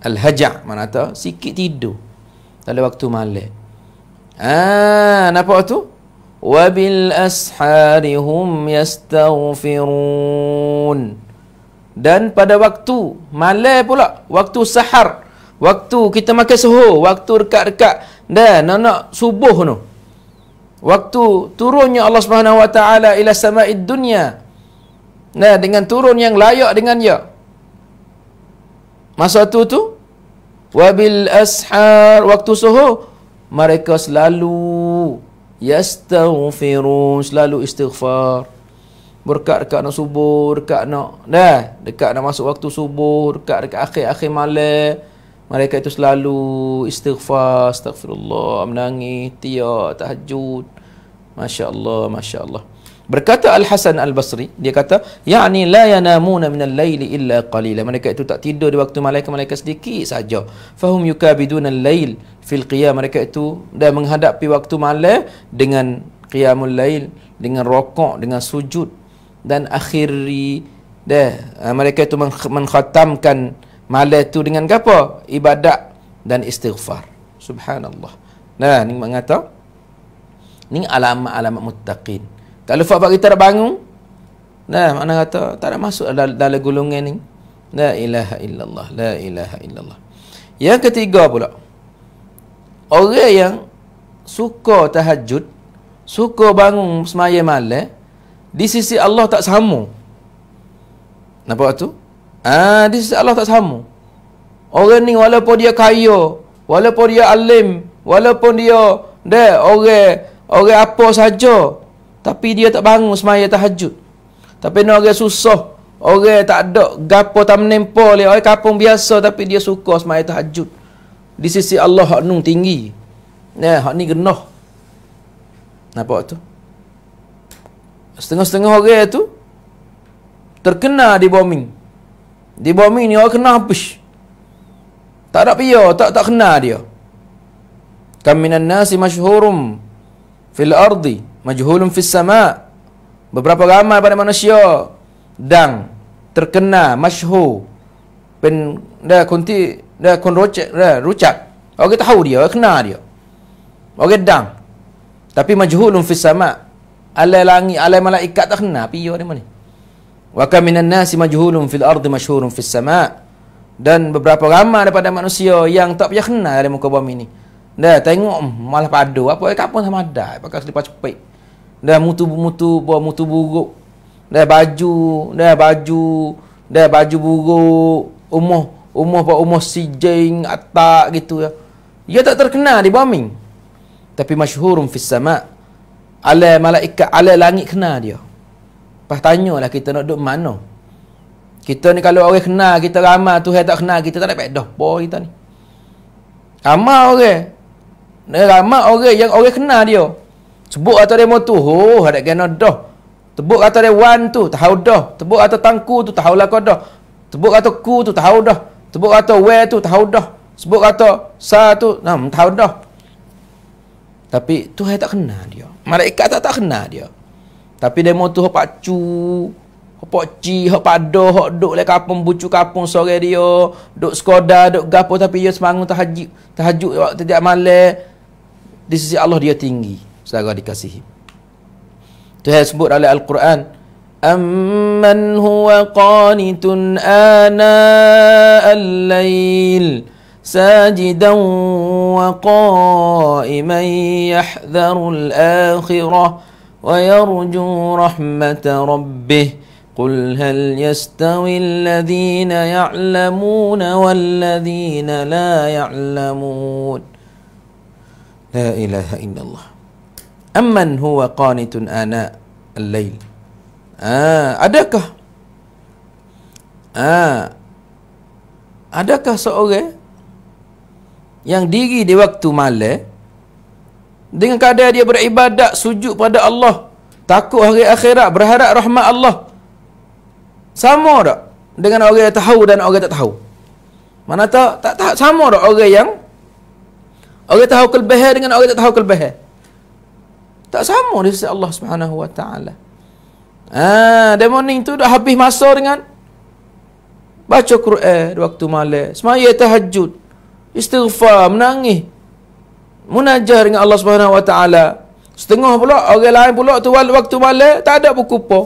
Al-hajak mana tahu Sikit tidur Dalam waktu malam Ah, nampak tu? Wabil asharihum yastaghfirun. Dan pada waktu malam pula, waktu sahar, waktu kita makan suhu, waktu dekat-dekat dan nak, nak subuh tu. Waktu turunnya Allah Subhanahu Wa Taala ila sama'id dunya. Nah, dengan turun yang layak dengan dia. Ya. Masa tu tu wabil ashar waktu suhu mereka selalu yastaghfirun selalu istighfar berkat dekat nak subuh dekat nak dah dekat nak masuk waktu subuh dekat dekat akhir-akhir malam mereka itu selalu istighfar, astagfirullah, menangis, tiak, tahajud. Masya Allah, Masya Allah. Berkata Al-Hasan Al-Basri, dia kata, Ya'ni la yanamuna minal layli illa qalila. Mereka itu tak tidur di waktu malaikat malaikat sedikit saja. Fahum yukabiduna layl fil qiyam. Mereka itu dah menghadapi waktu malam dengan qiyamul layl, dengan rokok, dengan sujud. Dan akhiri, dah, mereka itu mengkhatamkan men- Malah tu dengan apa? Ibadat dan istighfar. Subhanallah. Nah, ni mengata ni alamat-alamat muttaqin. Kalau fak kita tak bangun, nah, mana kata tak ada masuk dalam, dalam golongan ni. La ilaha illallah, la ilaha illallah. Yang ketiga pula. Orang yang suka tahajud, suka bangun semaya malam, di sisi Allah tak sama. Nampak tu? Ah, di sisi Allah tak sama. Orang ni walaupun dia kaya, walaupun dia alim, walaupun dia deh orang orang apa saja, tapi dia tak bangun semaya tahajud. Tapi ni orang susah, orang tak ada gapo tak menempo le, orang kampung biasa tapi dia suka semaya tahajud. Di sisi Allah hak nung tinggi. Nah, hak ni genah. Nampak tu? Setengah-setengah orang tu terkena di bombing. Di bumi ni orang kenal apa? Tak ada pia, tak tak kenal dia. Kam minan nasi masyhurum fil ardi majhulun fis sama. Beberapa ramai pada manusia dan terkena masyhur pen dah konti dah kon rocak dah rucak. Orang kita tahu dia, orang kenal dia. Orang dang. Tapi majhulun fis sama. Alai langit, alai malaikat tak kenal pia dia mana? wa kam minan nasi majhulun fil ardi masyhurun fis sama dan beberapa ramai daripada manusia yang tak pernah kenal dari muka bumi ni dah tengok hmm, malah padu apa eh kapan sama ada pakai selipar cepek dah mutu mutu bawa mutu buruk dah baju dah baju dah baju buruk umuh umuh buah si jeng atak gitu ya dia tak terkenal di bumi tapi masyhurun fis sama ala malaikat ala langit kenal dia Lepas tanyalah kita nak duduk mana. Kita ni kalau orang kenal, kita ramah, Tuhan tak kenal, kita tak ada pedah. Apa kita ni? Ramah orang. Dia ramah orang yang orang kenal dia. Sebut atau dia motu, oh, ada kena dah. Tebuk atau dia wan tu, tahu dah. Tebuk atau tangku tu, tahu lah kau dah. Tebuk atau ku tu, tahu dah. Tebuk atau we tu, tahu dah. Sebut kata sa tu, nah, tahu dah. Tapi Tuhan tak kenal dia. Malaikat tak, tak kenal dia. Tapi demo tu hok pak hok pokci, hok pado, hok duk lek kampung bucu kampung sore dia, duk skoda, duk gapo tapi dia semangat tahajud, tahajud waktu dia malam. Di sisi Allah dia tinggi, saudara dikasihi. Tu yang sebut dalam al-Quran, amman huwa qanitun ana al-lail ساجدا وقائما يحذر الاخره ويرجو رحمة ربه قل هل يستوي الذين يعلمون والذين لا يعلمون لا إله إلا الله أمن هو قانت آناء الليل آه عدك آه عدك seorang yang diri di waktu malam dengan keadaan dia beribadat sujud pada Allah takut hari akhirat berharap rahmat Allah sama tak dengan orang yang tahu dan orang yang tak tahu mana tak tak, tak sama tak orang yang orang tahu kelebihan dengan orang yang tak tahu kelebihan tak sama di sisi Allah Subhanahu wa taala ah ha, demoning tu dah habis masa dengan baca Quran waktu malam semaya tahajud istighfar menangis munajah dengan Allah Subhanahu Wa Taala. Setengah pula orang lain pula tu waktu malam tak ada buku apa.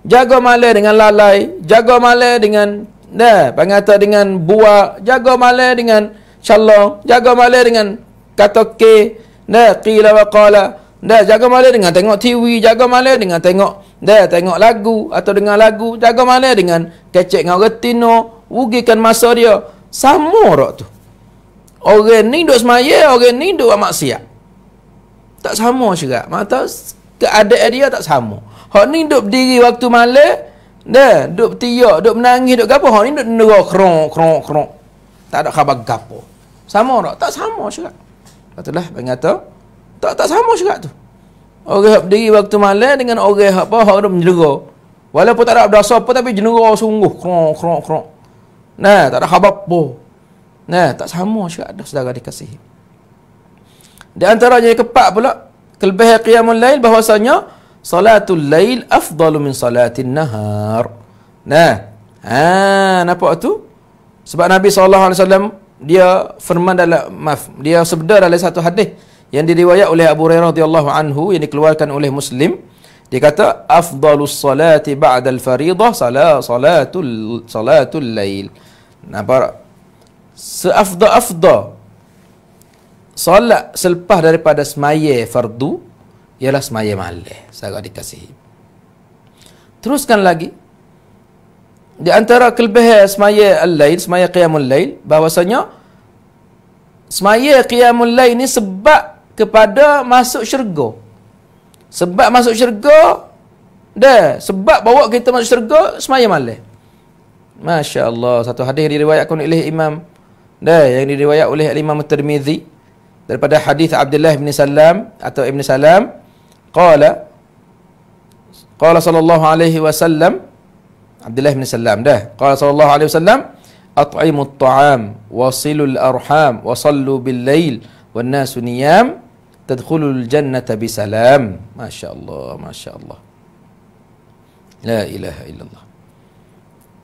Jaga malam dengan lalai, jaga malam dengan dah, pengata dengan buah, jaga malam dengan syallah, jaga malam dengan kata ke, dah qila wa qala. Dah jaga malam dengan tengok TV, jaga malam dengan tengok dah tengok lagu atau dengar lagu, jaga malam dengan kecek dengan retino, ugikan masa dia. Sama rak tu. Orang ni duk semaya, orang ni duk buat maksiat. Tak sama juga. Mata keadaan dia tak sama. Hak ni duk berdiri waktu malam, dah duk tiak, duk menangis, duk gapo. Hak ni duk nero kerong, kerong, krong. Tak ada khabar gapo. Sama tak? Tak sama juga. lah, bang kata, tak tak sama juga tu. Orang hak berdiri waktu malam dengan orang hak apa hak duk menjelera. Walaupun tak ada berdasar apa tapi jenera sungguh kerong, kerong, kerong. Nah, tak ada khabar apa. Nah, tak sama juga ada saudara dikasihi. Di antaranya yang keempat pula, kelebihan qiyamul lail bahwasanya salatul lail afdalu min salatin nahar. Nah, ha, nampak tu? Sebab Nabi SAW dia firman dalam maaf, dia sebenar dalam satu hadis yang diriwayat oleh Abu Hurairah radhiyallahu anhu yang dikeluarkan oleh Muslim dia kata afdalus salati ba'da fariidah salatul salatul lail. Nampak seafda-afda solat selepas daripada semaya fardu ialah semaya malih sahabat dikasihi teruskan lagi di antara kelebihan semaya al-lail semaya qiyamul lail bahawasanya semaya qiyamul lail ni sebab kepada masuk syurga sebab masuk syurga dah sebab bawa kita masuk syurga semaya malih Masya Allah Satu hadis diriwayatkan oleh Imam Dah, yang diriwayat oleh Imam Tirmizi daripada hadis Abdullah bin Salam atau Ibn Salam qala qala sallallahu alaihi wasallam Abdullah bin Salam dah qala sallallahu alaihi wasallam at'imu at'am wasilu arham wa sallu bil lail wan nas niyam tadkhulu al jannata bi salam masyaallah masyaallah la ilaha illallah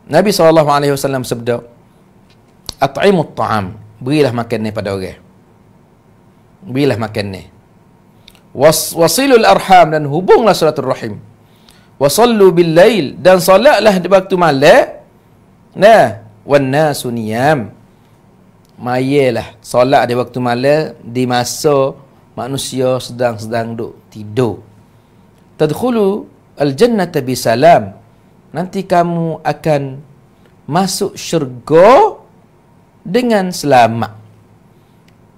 Nabi SAW sabda at'imut ta'am berilah makan ni pada orang berilah makan ni wasilul arham dan hubunglah salatul rahim wasallu bil lail dan salatlah di waktu malam nah wan nasu niyam mayalah solat di waktu malam di masa manusia sedang-sedang duduk tidur tadkhulu al jannata bi salam nanti kamu akan masuk syurga dengan selamat.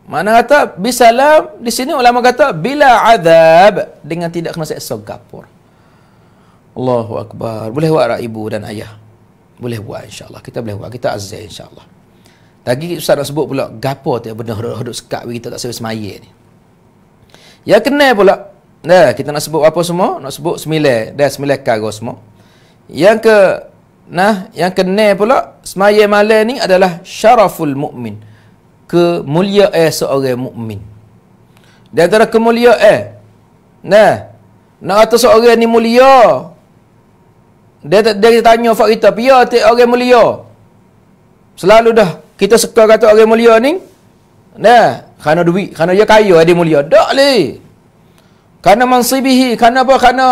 Mana kata bisalam di sini ulama kata bila azab dengan tidak kena seksa gapur. Allahu akbar. Boleh buat rak ibu dan ayah. Boleh buat insya-Allah. Kita boleh buat. Kita azza insya-Allah. Lagi ustaz nak sebut pula gapo tu benar hidup sekat kita tak sebut semaya ni. Ya kena pula. Dah kita nak sebut apa semua? Nak sebut sembilan. Dah sembilan kargo semua. Yang ke Nah, yang kena pula semaya malam ni adalah syaraful mukmin. Kemuliaan eh, seorang mukmin. Di antara kemuliaan eh. Nah, nak kata seorang ni mulia. Dia dia tanya fak kita, "Pia tak orang mulia?" Selalu dah kita suka kata orang mulia ni. Nah, kerana duit, kerana dia kaya dia mulia. Tak leh. Kerana mansibihi, kerana apa? Kerana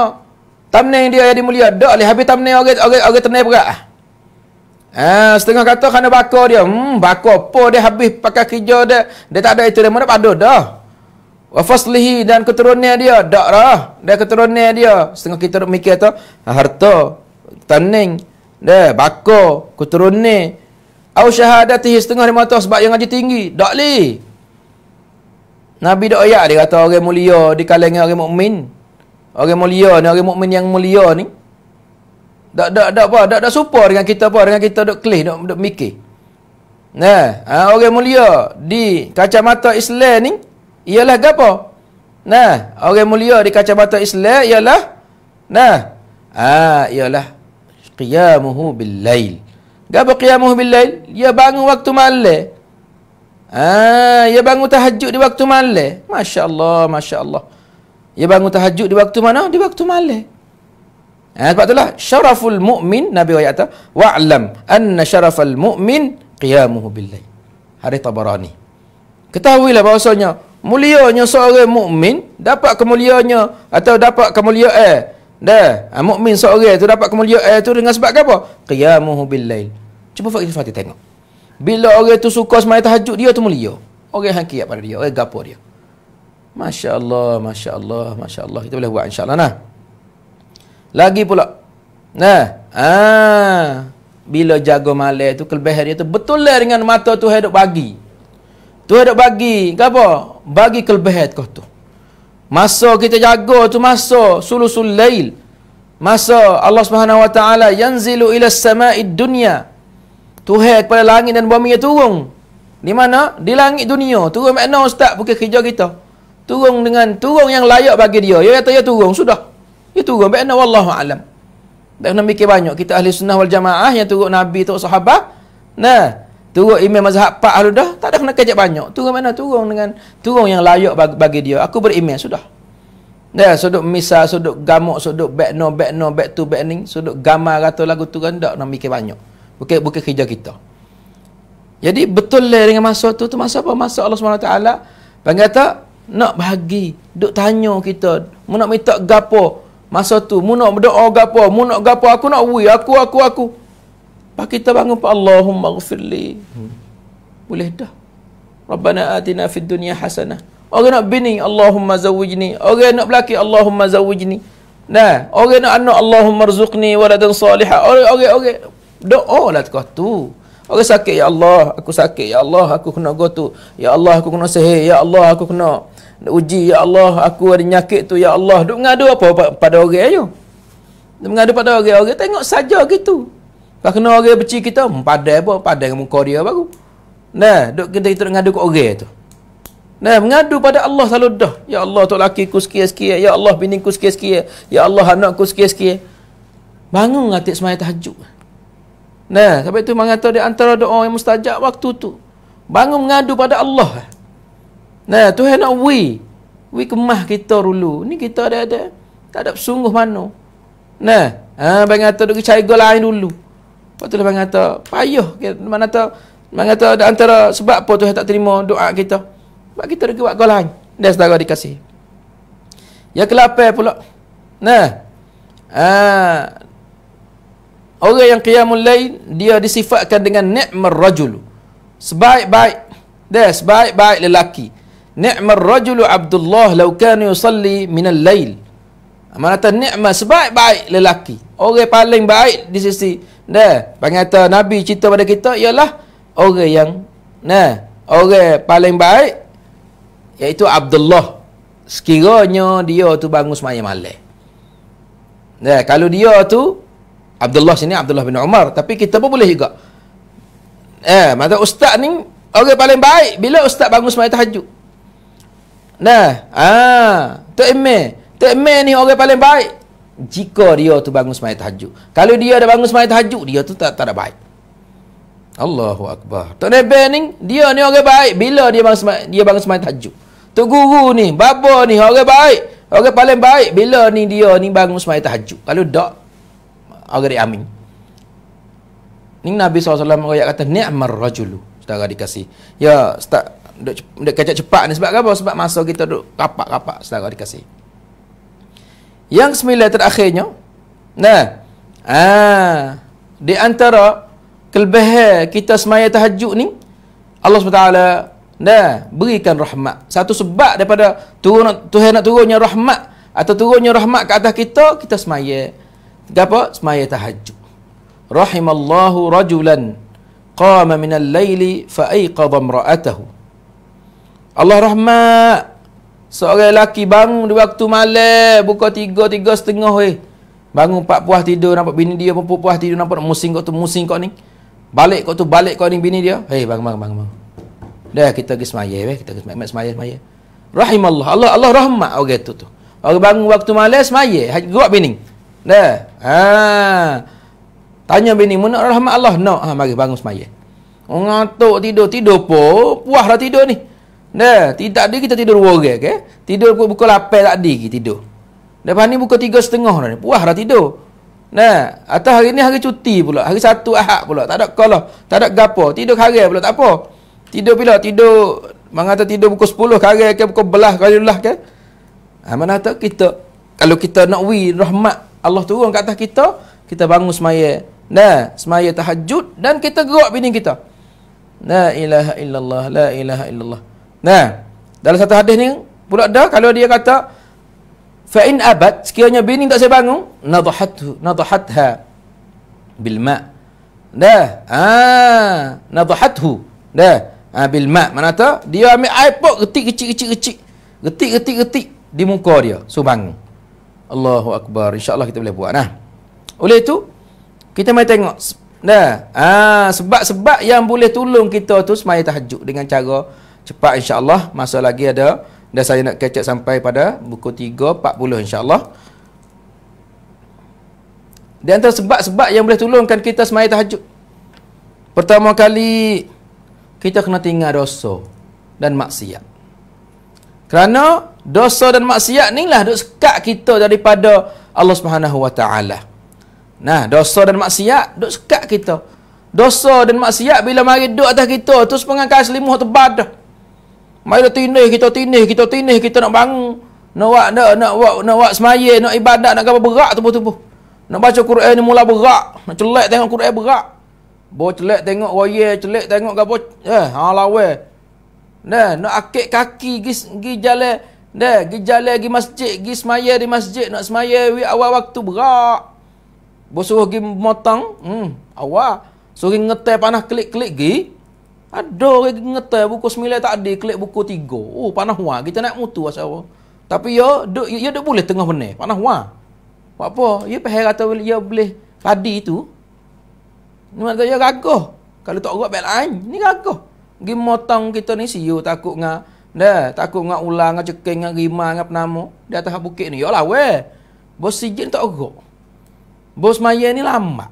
Tamnen dia yang dimulia Tak boleh habis tamnen orang, orang, orang tenai berat ah. ha, Setengah kata kena bakar dia hmm, Bakar apa dia habis pakai kerja dia Dia tak ada itu dia mana padu dah Wafaslihi dan keturunan dia Tak dah Dia keturunan dia Setengah kita nak mikir tu Harta Tanning Dia bakar Keturunan Aw syahadatihi setengah lima tahun sebab yang ngaji tinggi Tak boleh Nabi dok ayat dia kata orang mulia di kalangan orang mukmin orang mulia ni orang mukmin yang mulia ni tak tak tak apa tak tak serupa dengan kita apa dengan kita duk kelih duk, duk mikir nah ha, orang mulia di kacamata Islam ni ialah gapo nah orang mulia di kacamata Islam ialah nah ah ialah qiyamuhu bil lail gapo qiyamuhu bil lail dia bangun waktu malam Ah, ha, ia bangun tahajud di waktu malam. Masya-Allah, masya-Allah. Dia bangun tahajud di waktu mana? Di waktu malam. Ha, sebab itulah syaraful mu'min Nabi wa yata wa'lam anna syaraful mu'min qiyamuhu billayl. Hari Tabarani. Ketahuilah bahasanya. mulianya seorang mukmin dapat kemuliaannya atau dapat kemuliaan dah ha, mukmin seorang itu dapat kemuliaan itu dengan sebab apa? Qiyamuhu billayl. Cuba fakir fakir tengok. Bila orang tu suka semai tahajud dia tu mulia. Orang hakiat pada dia, orang gapo dia. Masya Allah, Masya Allah, Masya Allah. Kita boleh buat insya Allah lah. Lagi pula. Nah. ah Bila jago malai tu, kelebihan dia tu betul lah dengan mata tu hidup bagi. Tu hidup bagi. Kenapa? Bagi kelebihan kau tu. Masa kita jago tu masa sulusul lail. Masa Allah Subhanahu Wa Taala yanzilu ila samai dunya. Tuhan kepada langit dan bumi yang turun. Di mana? Di langit dunia. Turun makna ustaz bukan kerja kita turun dengan turun yang layak bagi dia. Dia kata dia ya, turun, sudah. Dia ya, turun, baik nak wallahu alam. Tak nak mikir banyak kita ahli sunnah wal jamaah yang turun nabi turun sahabat. Nah, turun imam mazhab Pak ahli dah, tak ada kena kerja banyak. Turun mana turun dengan turun yang layak bagi, bagi dia. Aku berimam sudah. Nah, sudut misal, sudut gamuk, sudut back no, back no, back to back ni, sudut gamar atau lagu tu kan tak nak mikir banyak. Bukan bukan kerja kita. Jadi betul lah dengan masa tu tu masa apa? Masa Allah SWT panggil tak nak bahagi duk tanya kita mu nak minta gapo masa tu mu nak berdoa gapo mu nak gapo aku nak wui aku aku aku pak kita bangun pak Allahumma ghfirli hmm. boleh dah rabbana atina fid dunya hasanah orang nak bini Allahumma zawijni orang nak belaki Allahumma zawijni nah orang nak anak Allahumma rzuqni waladan salihah orang orang orang doa lah tu Orang sakit, Ya Allah, aku sakit. Ya Allah, aku kena gotu. Ya Allah, aku kena sehe, Ya Allah, aku kena uji. Ya Allah, aku ada nyakit tu. Ya Allah, duk mengadu apa pada orang ayo. Duk mengadu pada orang. Orang tengok saja gitu. Tak kena orang beci kita, hmm, padai apa? Padai dengan muka dia baru. Nah, duk kita kita mengadu ke orang tu. Nah, mengadu pada Allah selalu dah. Ya Allah, tu laki ku sekian-sekian. Ya Allah, bini ku sekian-sekian. Ya Allah, anak ku sekian-sekian. Bangun ngatik semaya tahajud. Nah, sampai tu mengatakan di antara doa yang mustajab waktu tu bangun mengadu pada Allah. Nah, tu nak we. We kemah kita dulu. Ni kita ada ada. Tak ada sungguh mano. Nah, ha bang kata duk cari gol lain dulu. Apa tu bang kata? Payah ke mana tu? Bang kata ada antara sebab apa Tuhan tak terima doa kita. Sebab kita duk buat gol lain. Dan saudara dikasih. Ya kelapa pula. Nah. Ah, Orang yang qiyamul lain dia disifatkan dengan ni'mar rajul. Sebaik-baik dia sebaik-baik lelaki. Ni'mar rajul Abdullah law kana yusalli min al-lail. Mana ta ni'mat sebaik-baik lelaki. Orang paling baik di sisi dah. Pengata Nabi cerita pada kita ialah orang yang nah, orang paling baik iaitu Abdullah. Sekiranya dia tu bangun semalam malam. Nah, kalau dia tu Abdullah sini Abdullah bin Umar tapi kita pun boleh juga eh maksud ustaz ni orang okay, paling baik bila ustaz bangun semayang tahajud nah ah tu imam tu imam ni orang paling baik jika dia tu bangun semayang tahajud kalau dia dah bangun semayang tahajud dia tu tak tak ada baik Allahu akbar tok nebe ni dia ni orang baik bila dia bangun semayang dia bangun semayang tahajud tok guru ni baba ni orang baik orang paling baik bila ni dia ni bangun semayang tahajud kalau dak orang dia amin ni Nabi SAW orang yang kata ni'mar rajulu setara dikasih ya setak dia kacak cepat ni sebab apa? sebab masa kita duduk kapak-kapak setara dikasih yang sembilan terakhirnya nah ah, di antara kelebihan kita semaya tahajud ni Allah SWT nah, berikan rahmat satu sebab daripada Tuhan nak turunnya rahmat atau turunnya rahmat ke atas kita kita semaya Gapo semaya tahajjud. Rahimallahu rajulan qama min al-laili fa ayqadha imra'atahu. Allah rahmat seorang lelaki bangun di waktu malam buka tiga, tiga setengah eh. Bangun pak puah tidur nampak bini dia pun pak puah tidur nampak musim kau tu musim kau ni. Balik kau tu balik kau ni bini dia. Hei bangun bangun bangun. bangun. Dah kita pergi semaya eh. Kita pergi semaya semaya. Rahimallah. Allah Allah rahmat orang okay, tu tu. Orang bangun waktu malam semaya. Gua bini. Dah. Ha. Tanya bini, mana rahmat Allah? Nak. Ha, mari bangun semayan. Ngatuk tidur. Tidur pun. Puah dah tidur ni. Dah. Tidak ada kita tidur dua orang. Okay? Tidur pukul, pukul 8 tak di kita tidur. Lepas ni pukul 3.30 dah ni. Puah dah tidur. Nah, atau hari ni hari cuti pula. Hari satu ahad pula. Tak ada kalah. Tak ada gapo. Tidur hari pula. Tak apa. Tidur pula. Tidur. Mengata tidur pukul 10 hari ke. Pukul belah kali lah ke. Ha, mana tak kita. Kalau kita nak wi rahmat Allah turun ke atas kita, kita bangun semaya. Nah, semaya tahajud dan kita gerak bini kita. La ilaha illallah, la ilaha illallah. Nah, dalam satu hadis ni pula ada kalau dia kata fa'in abad, sekiranya bini tak saya bangun, nadhahatu, nadhahatha bil Nah, ah, ha, nadhahatu. Nah, ah, bil Mana tu? Dia ambil air pot getik-getik-getik-getik. Getik-getik-getik di muka dia. So bangun. Allahu akbar. Insya-Allah kita boleh buat nah. Oleh itu kita mai tengok Nah, Ah sebab-sebab yang boleh tolong kita tu semai tahajud dengan cara cepat insya-Allah. Masa lagi ada dan saya nak kecek sampai pada buku 3.40 insya-Allah. Di antara sebab-sebab yang boleh tolongkan kita semai tahajud. Pertama kali kita kena tinggal dosa dan maksiat. Kerana dosa dan maksiat ni lah duk sekat kita daripada Allah Subhanahu Wa Taala. Nah, dosa dan maksiat duk sekat kita. Dosa dan maksiat bila mari duk atas kita terus pengangkat selimut tebal dah. Mai dah tindih kita tindih kita tindih kita nak bangun, nak buat nak nak buat nak buat semayan, nak ibadat, nak apa berat tubuh-tubuh. Nak baca Quran ni mula berat, nak celak tengok Quran berat. Bo celak tengok royal, celak tengok gapo. Eh, ha lawe. Nah, nak akik kaki pergi, pergi jalan. Dah, pergi jalan pergi masjid. Pergi semaya di masjid. Nak semaya awal waktu. Berak. bosuh pergi motong. Hmm, awal. Suruh pergi ngetai panah klik-klik pergi. Ada orang ngetai buku 9 tak ada. Klik buku 3. Oh, panah wah. Kita nak mutu asal apa. Tapi yo, yo dia boleh tengah benih. Panah wah. Buat apa? yo peher atau yo boleh tadi tu. Ini maksudnya ya, gagah. Kalau tak orang baik ni gagah. Gi motong kita ni siu takut dengan dah takut dengan ular dengan ceking dengan rimah dengan penamo di atas bukit ni. Yalah we, Bos sijin tak ogok. Bos maya ni lama.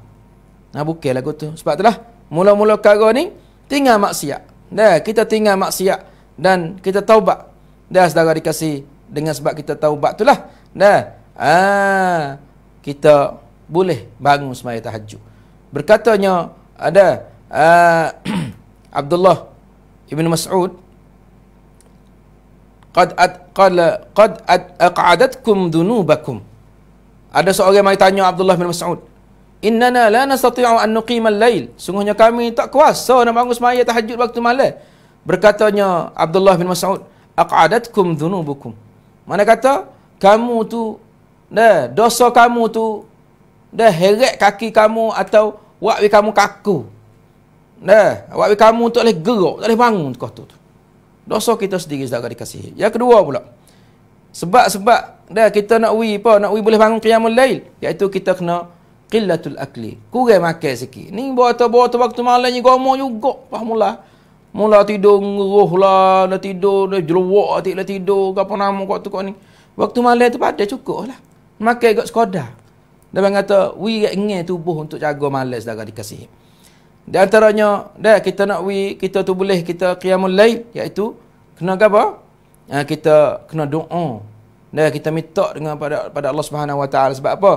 Nah bukilah aku tu. Sebab itulah mula-mula kara ni tinggal maksiat. Dah kita tinggal maksiat dan kita taubat. Dah saudara dikasi dengan sebab kita taubat itulah. Dah. Ah kita boleh bangun semaya tahajud. Berkatanya ada uh, *clears throat* Abdullah Ibn Mas'ud qad at qala qad at aqadatkum dunubakum ada seorang yang mari tanya Abdullah bin Mas'ud innana la nastati'u an nuqima al-lail sungguhnya kami tak kuasa nak bangun sembahyang tahajud waktu malam berkatanya Abdullah bin Mas'ud aqadatkum dunubukum mana kata kamu tu dah dosa kamu tu dah heret kaki kamu atau wakwi kamu kaku Nah, awak kamu tak boleh gerak, tak boleh bangun kau tu. Dosa kita sendiri sudah dikasih. Yang kedua pula. Sebab-sebab dah kita nak wi apa, nak wi boleh bangun qiyamul lail, iaitu kita kena qillatul akli. Kurang makan sikit. Ni buat-buat waktu malam ni gomo juga, fahamullah. Mula tidur ngeruh lah, nak tidur, nak jeruk, nak tidur, apa nama kau tu kau ni. Waktu malam tu pada cukup lah. Makan kat sekodah. Dia kata, we ingat tubuh untuk jaga malam sedara dikasih. Hmm. Di antaranya, dah kita nak wi, kita tu boleh kita qiyamul lail iaitu kena apa? Ha, eh, kita kena doa. Dah kita minta dengan pada pada Allah Subhanahu Wa Taala sebab apa?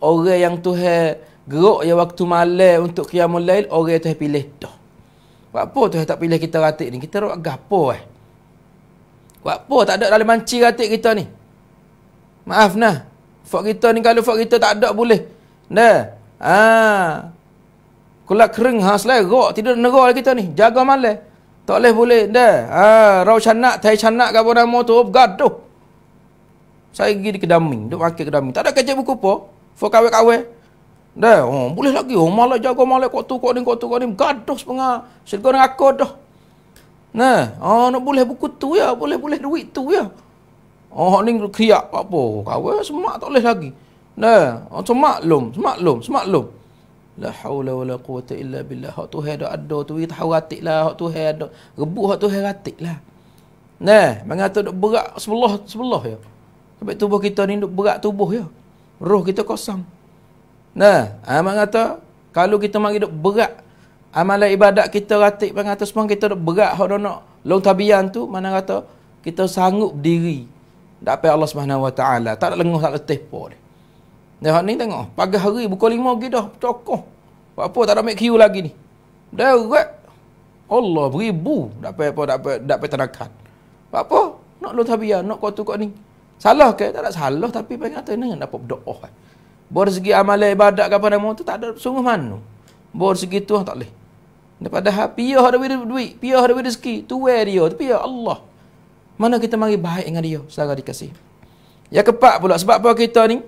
Orang yang Tuhan geruk ya waktu malam untuk qiyamul lail, orang Tuhan pilih tu. Buat apa Tuhan tak pilih kita ratik ni? Kita rok gapo eh? Buat apa tak ada dalam manci ratik kita ni? Maaf nah. Fak kita ni kalau fak kita tak ada boleh. Dah. Ha. Ah. Kelak kering ha selai rok tidur neraka lah kita ni. Jaga malas. Tak boleh boleh dah. Ha rau canak tai canak gapo dah motor, tu gaduh. Oh, Saya pergi di kedaming, duk makan kedaming. Tak ada kerja buku apa. Fok kawe kawe. Dah, oh, boleh lagi. Oh, malah jaga malah kok tu kok ni kok tu kok ni gaduh sepengah. Sedekah dengan aku dah. Nah, oh, nak boleh buku tu ya, boleh boleh duit tu ya. Oh, ni kriak apa? Kawe semak tak boleh lagi. Nah, oh, semak lum, semak lum, semak lum. Semak lum la haula wala quwata illa billah hak tuhan dak ada tu kita hau ratik lah hak tuhan ada rebu hak tuhan ratik lah nah mengata dak berat sebelah sebelah ya sebab tubuh kita ni dak berat tubuh ya roh kita kosong nah amak ha, kata kalau kita mari dak berat amalan ibadat kita ratik mengata semua kita dak berat hak dak nak long tabian tu mana kata kita sanggup diri dak pay Allah Subhanahu wa taala tak ada lenguh tak ada tepo dan hak ni tengok, pagi hari buka lima lagi dah, tokoh. Buat apa tak ada make queue lagi ni. dah Darat. Allah beribu. Tak payah apa, tak payah, tak payah tenangkan. Buat apa? Nak lu tabiah, nak kau tu kau ni. Salah ke? Tak ada salah tapi payah kata ni yang dapat berdoa. Eh. Bor segi amal ibadat ke apa nama tu tak ada sungguh mana. Bor segi tu tak boleh. Daripada piah ada duit, piah ada rezeki, tu wer dia, tu pia Allah. Mana kita mari baik dengan dia, saudara dikasih. Yang keempat pula sebab apa kita ni?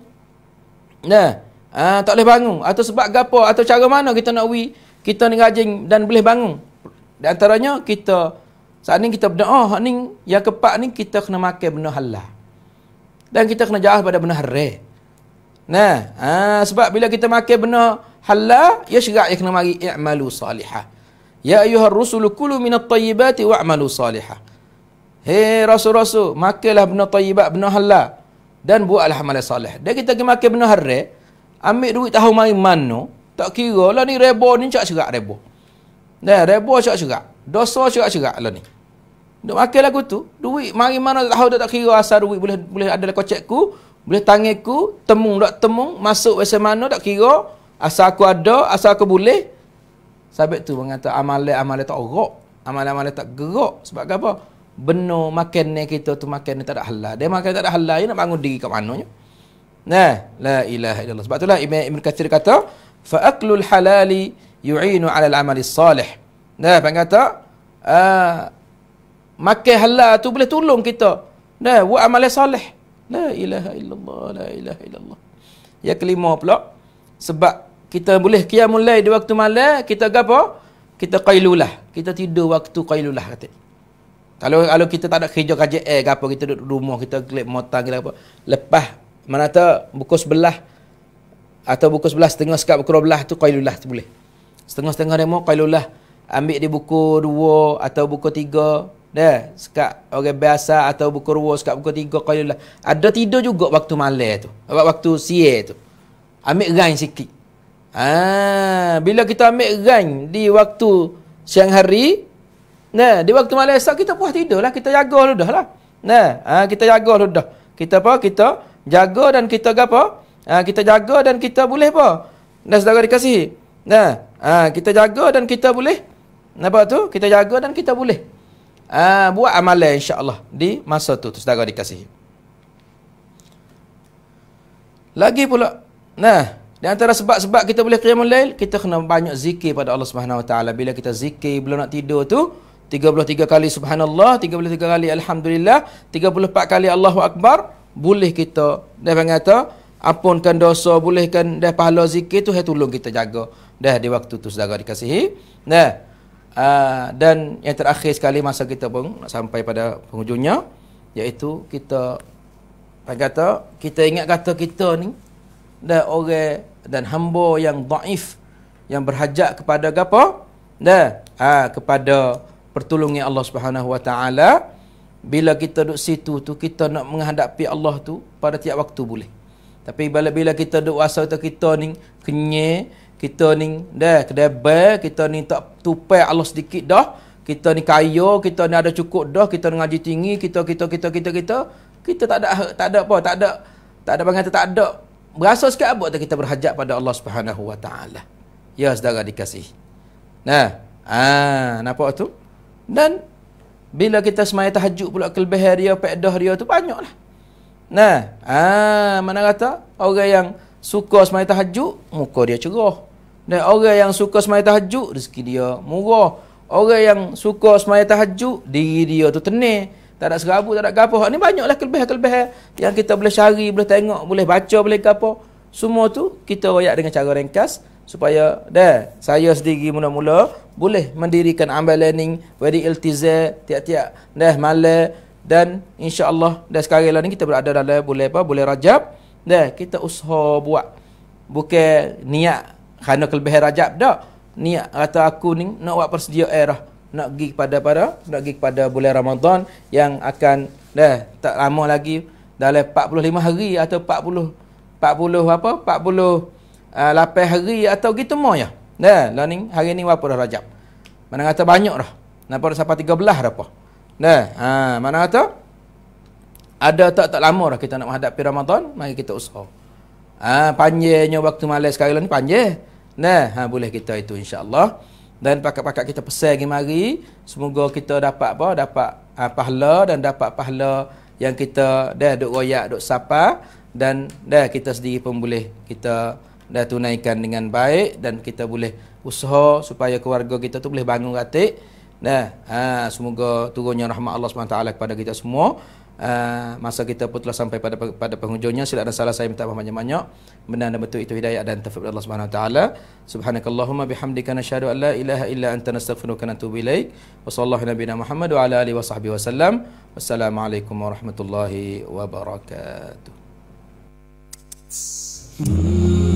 Nah, ha, tak boleh bangun atau sebab gapo atau cara mana kita nak wi kita ni rajin dan boleh bangun. Di antaranya kita saat ni kita berdoa, oh, ni yang keempat ni kita kena makan benda halal. Dan kita kena jauh pada benda haram. Nah, ha, sebab bila kita makan benda halal, ya syarat ya kena mari i'malu salihah. Ya ayuhar rusul kulu minat tayyibati wa'malu salihah. Hei rasul-rasul, makanlah benda tayyibat, benda halal dan buat alhamdulillah salih. Dan kita pergi makan benda hari, ambil duit tahu mai mana, tak kira lah ni rebo ni cak cerak rebo. Dan rebo cak cerak. Dosa cak cerak lah ni. Duk makan lagu tu, duit mari mana tak tahu dah tak kira asal duit boleh boleh ada dalam kocek ku, boleh tangan ku, temung dak temung, masuk biasa mana tak kira, asal aku ada, asal aku boleh. Sahabat tu mengata amalan-amalan tak gerak. Amalan-amalan tak gerak. Sebab apa? benar makan ni kita tu makan ni tak ada halal. Dia makan tak ada halal, dia nak bangun diri kat mananya? Nah, la ilaha illallah. Sebab itulah Ibn, Ibn Kathir kata, fa'aklul halali yu'inu ala al-amali salih. Nah, Pak kata, uh, makan halal tu boleh tolong kita. Nah, buat amal salih. La ilaha illallah, la ilaha illallah. Yang kelima pula, sebab kita boleh qiyamul lay di waktu malam, kita gapo, Kita qailulah. Kita tidur waktu qailulah kata. Kalau kalau kita tak ada kerja kerja eh ke apa kita duduk rumah kita klik motor kita apa. Lepas mana tu buku sebelah atau buku sebelah setengah sekat buku sebelah tu qailullah tu boleh. Setengah-setengah demo qailullah ambil di buku dua atau buku tiga dah sekat orang biasa atau buku dua sekat buku tiga qailullah. Ada tidur juga waktu malam tu. Waktu siang tu. Ambil gain sikit. Ah, bila kita ambil gain di waktu siang hari, Nah, di waktu malam esok kita puas lah, kita jaga lah. Nah, ha, kita jaga ludah. Kita apa? Kita jaga dan kita apa? Ha, kita jaga dan kita boleh apa? Dan saudara dikasihi. Nah, ha, kita jaga dan kita boleh. Apa tu? Kita jaga dan kita boleh. Ha, buat amalan insya-Allah di masa tu, tu saudara dikasihi. Lagi pula, nah, di antara sebab-sebab kita boleh qiyamul lail, kita kena banyak zikir pada Allah Subhanahu Wa Taala. Bila kita zikir belum nak tidur tu, 33 kali subhanallah, 33 kali alhamdulillah, 34 kali Allahu akbar, boleh kita dah kata ampunkan dosa, bolehkan dah pahala zikir tu hai tolong kita jaga dah di waktu tu saudara dikasihi. Nah, uh, ah, dan yang terakhir sekali masa kita pun sampai pada penghujungnya iaitu kita kata kita ingat kata kita ni dah orang dan hamba yang dhaif yang berhajat kepada apa? Dah, ha, kepada pertolongan Allah Subhanahu Wa Taala bila kita duduk situ tu kita nak menghadapi Allah tu pada tiap waktu boleh tapi bila bila kita duduk asal tu kita ni kenye kita ni dah kedai kita ni tak tupai Allah sedikit dah kita ni kaya kita ni ada cukup dah kita ngaji tinggi kita kita kita kita kita kita tak ada tak ada apa tak ada tak ada bangga tak ada berasa sikit apa kita berhajat pada Allah Subhanahu wa taala ya saudara dikasih nah ah nampak tu dan bila kita semai tahajud pula kelebihan dia, pekdah dia tu banyak lah. Nah, ah, mana kata orang yang suka semai tahajud, muka dia cerah. Dan orang yang suka semai tahajud, rezeki dia murah. Orang yang suka semai tahajud, diri dia tu tenang. Tak ada serabut, tak ada apa. Ini banyaklah kelebihan-kelebihan yang kita boleh cari, boleh tengok, boleh baca, boleh apa. Semua tu kita royak dengan cara ringkas supaya dah saya sendiri mula-mula boleh mendirikan amal learning very iltiza tiap-tiap dah malam dan insyaallah allah dah sekarang lah ni kita berada dalam boleh apa boleh rajab dah kita usaha buat bukan niat kerana kelebihan rajab dah niat kata aku ni nak buat persediaan dah nak pergi kepada pada nak pergi kepada bulan Ramadan yang akan dah tak lama lagi dalam 45 hari atau 40 40 apa 40 Ah, lapan hari atau gitu mah ya. Nah, lah ni hari ni berapa dah Rajab? Mana kata banyak dah. Napa dah sampai 13 dah apa? Nah, ha, ah, mana kata? Ada tak tak lama dah kita nak menghadapi Ramadan, mari kita usah, Ha, ah, panjangnya waktu malam sekarang ni panjang. Nah, ha, boleh kita itu insya-Allah. Dan pakak-pakak kita pesan lagi mari, semoga kita dapat apa? Dapat ha, pahala dan dapat pahala yang kita dah duk royak, duk sapa dan dah kita sendiri pun boleh kita dah tunaikan dengan baik dan kita boleh usaha supaya keluarga kita tu boleh bangun katik. Nah, ha, semoga turunnya rahmat Allah SWT kepada kita semua. Ha, masa kita pun telah sampai pada pada penghujungnya sila ada salah saya minta maaf banyak-banyak benar dan betul itu hidayah dan taufik Allah Subhanahu taala subhanakallahumma bihamdika nasyhadu an la ilaha illa anta nastaghfiruka wa tu ilaik wa sallallahu nabi Muhammad wa ala alihi wa sahbihi wasallam wassalamualaikum warahmatullahi wabarakatuh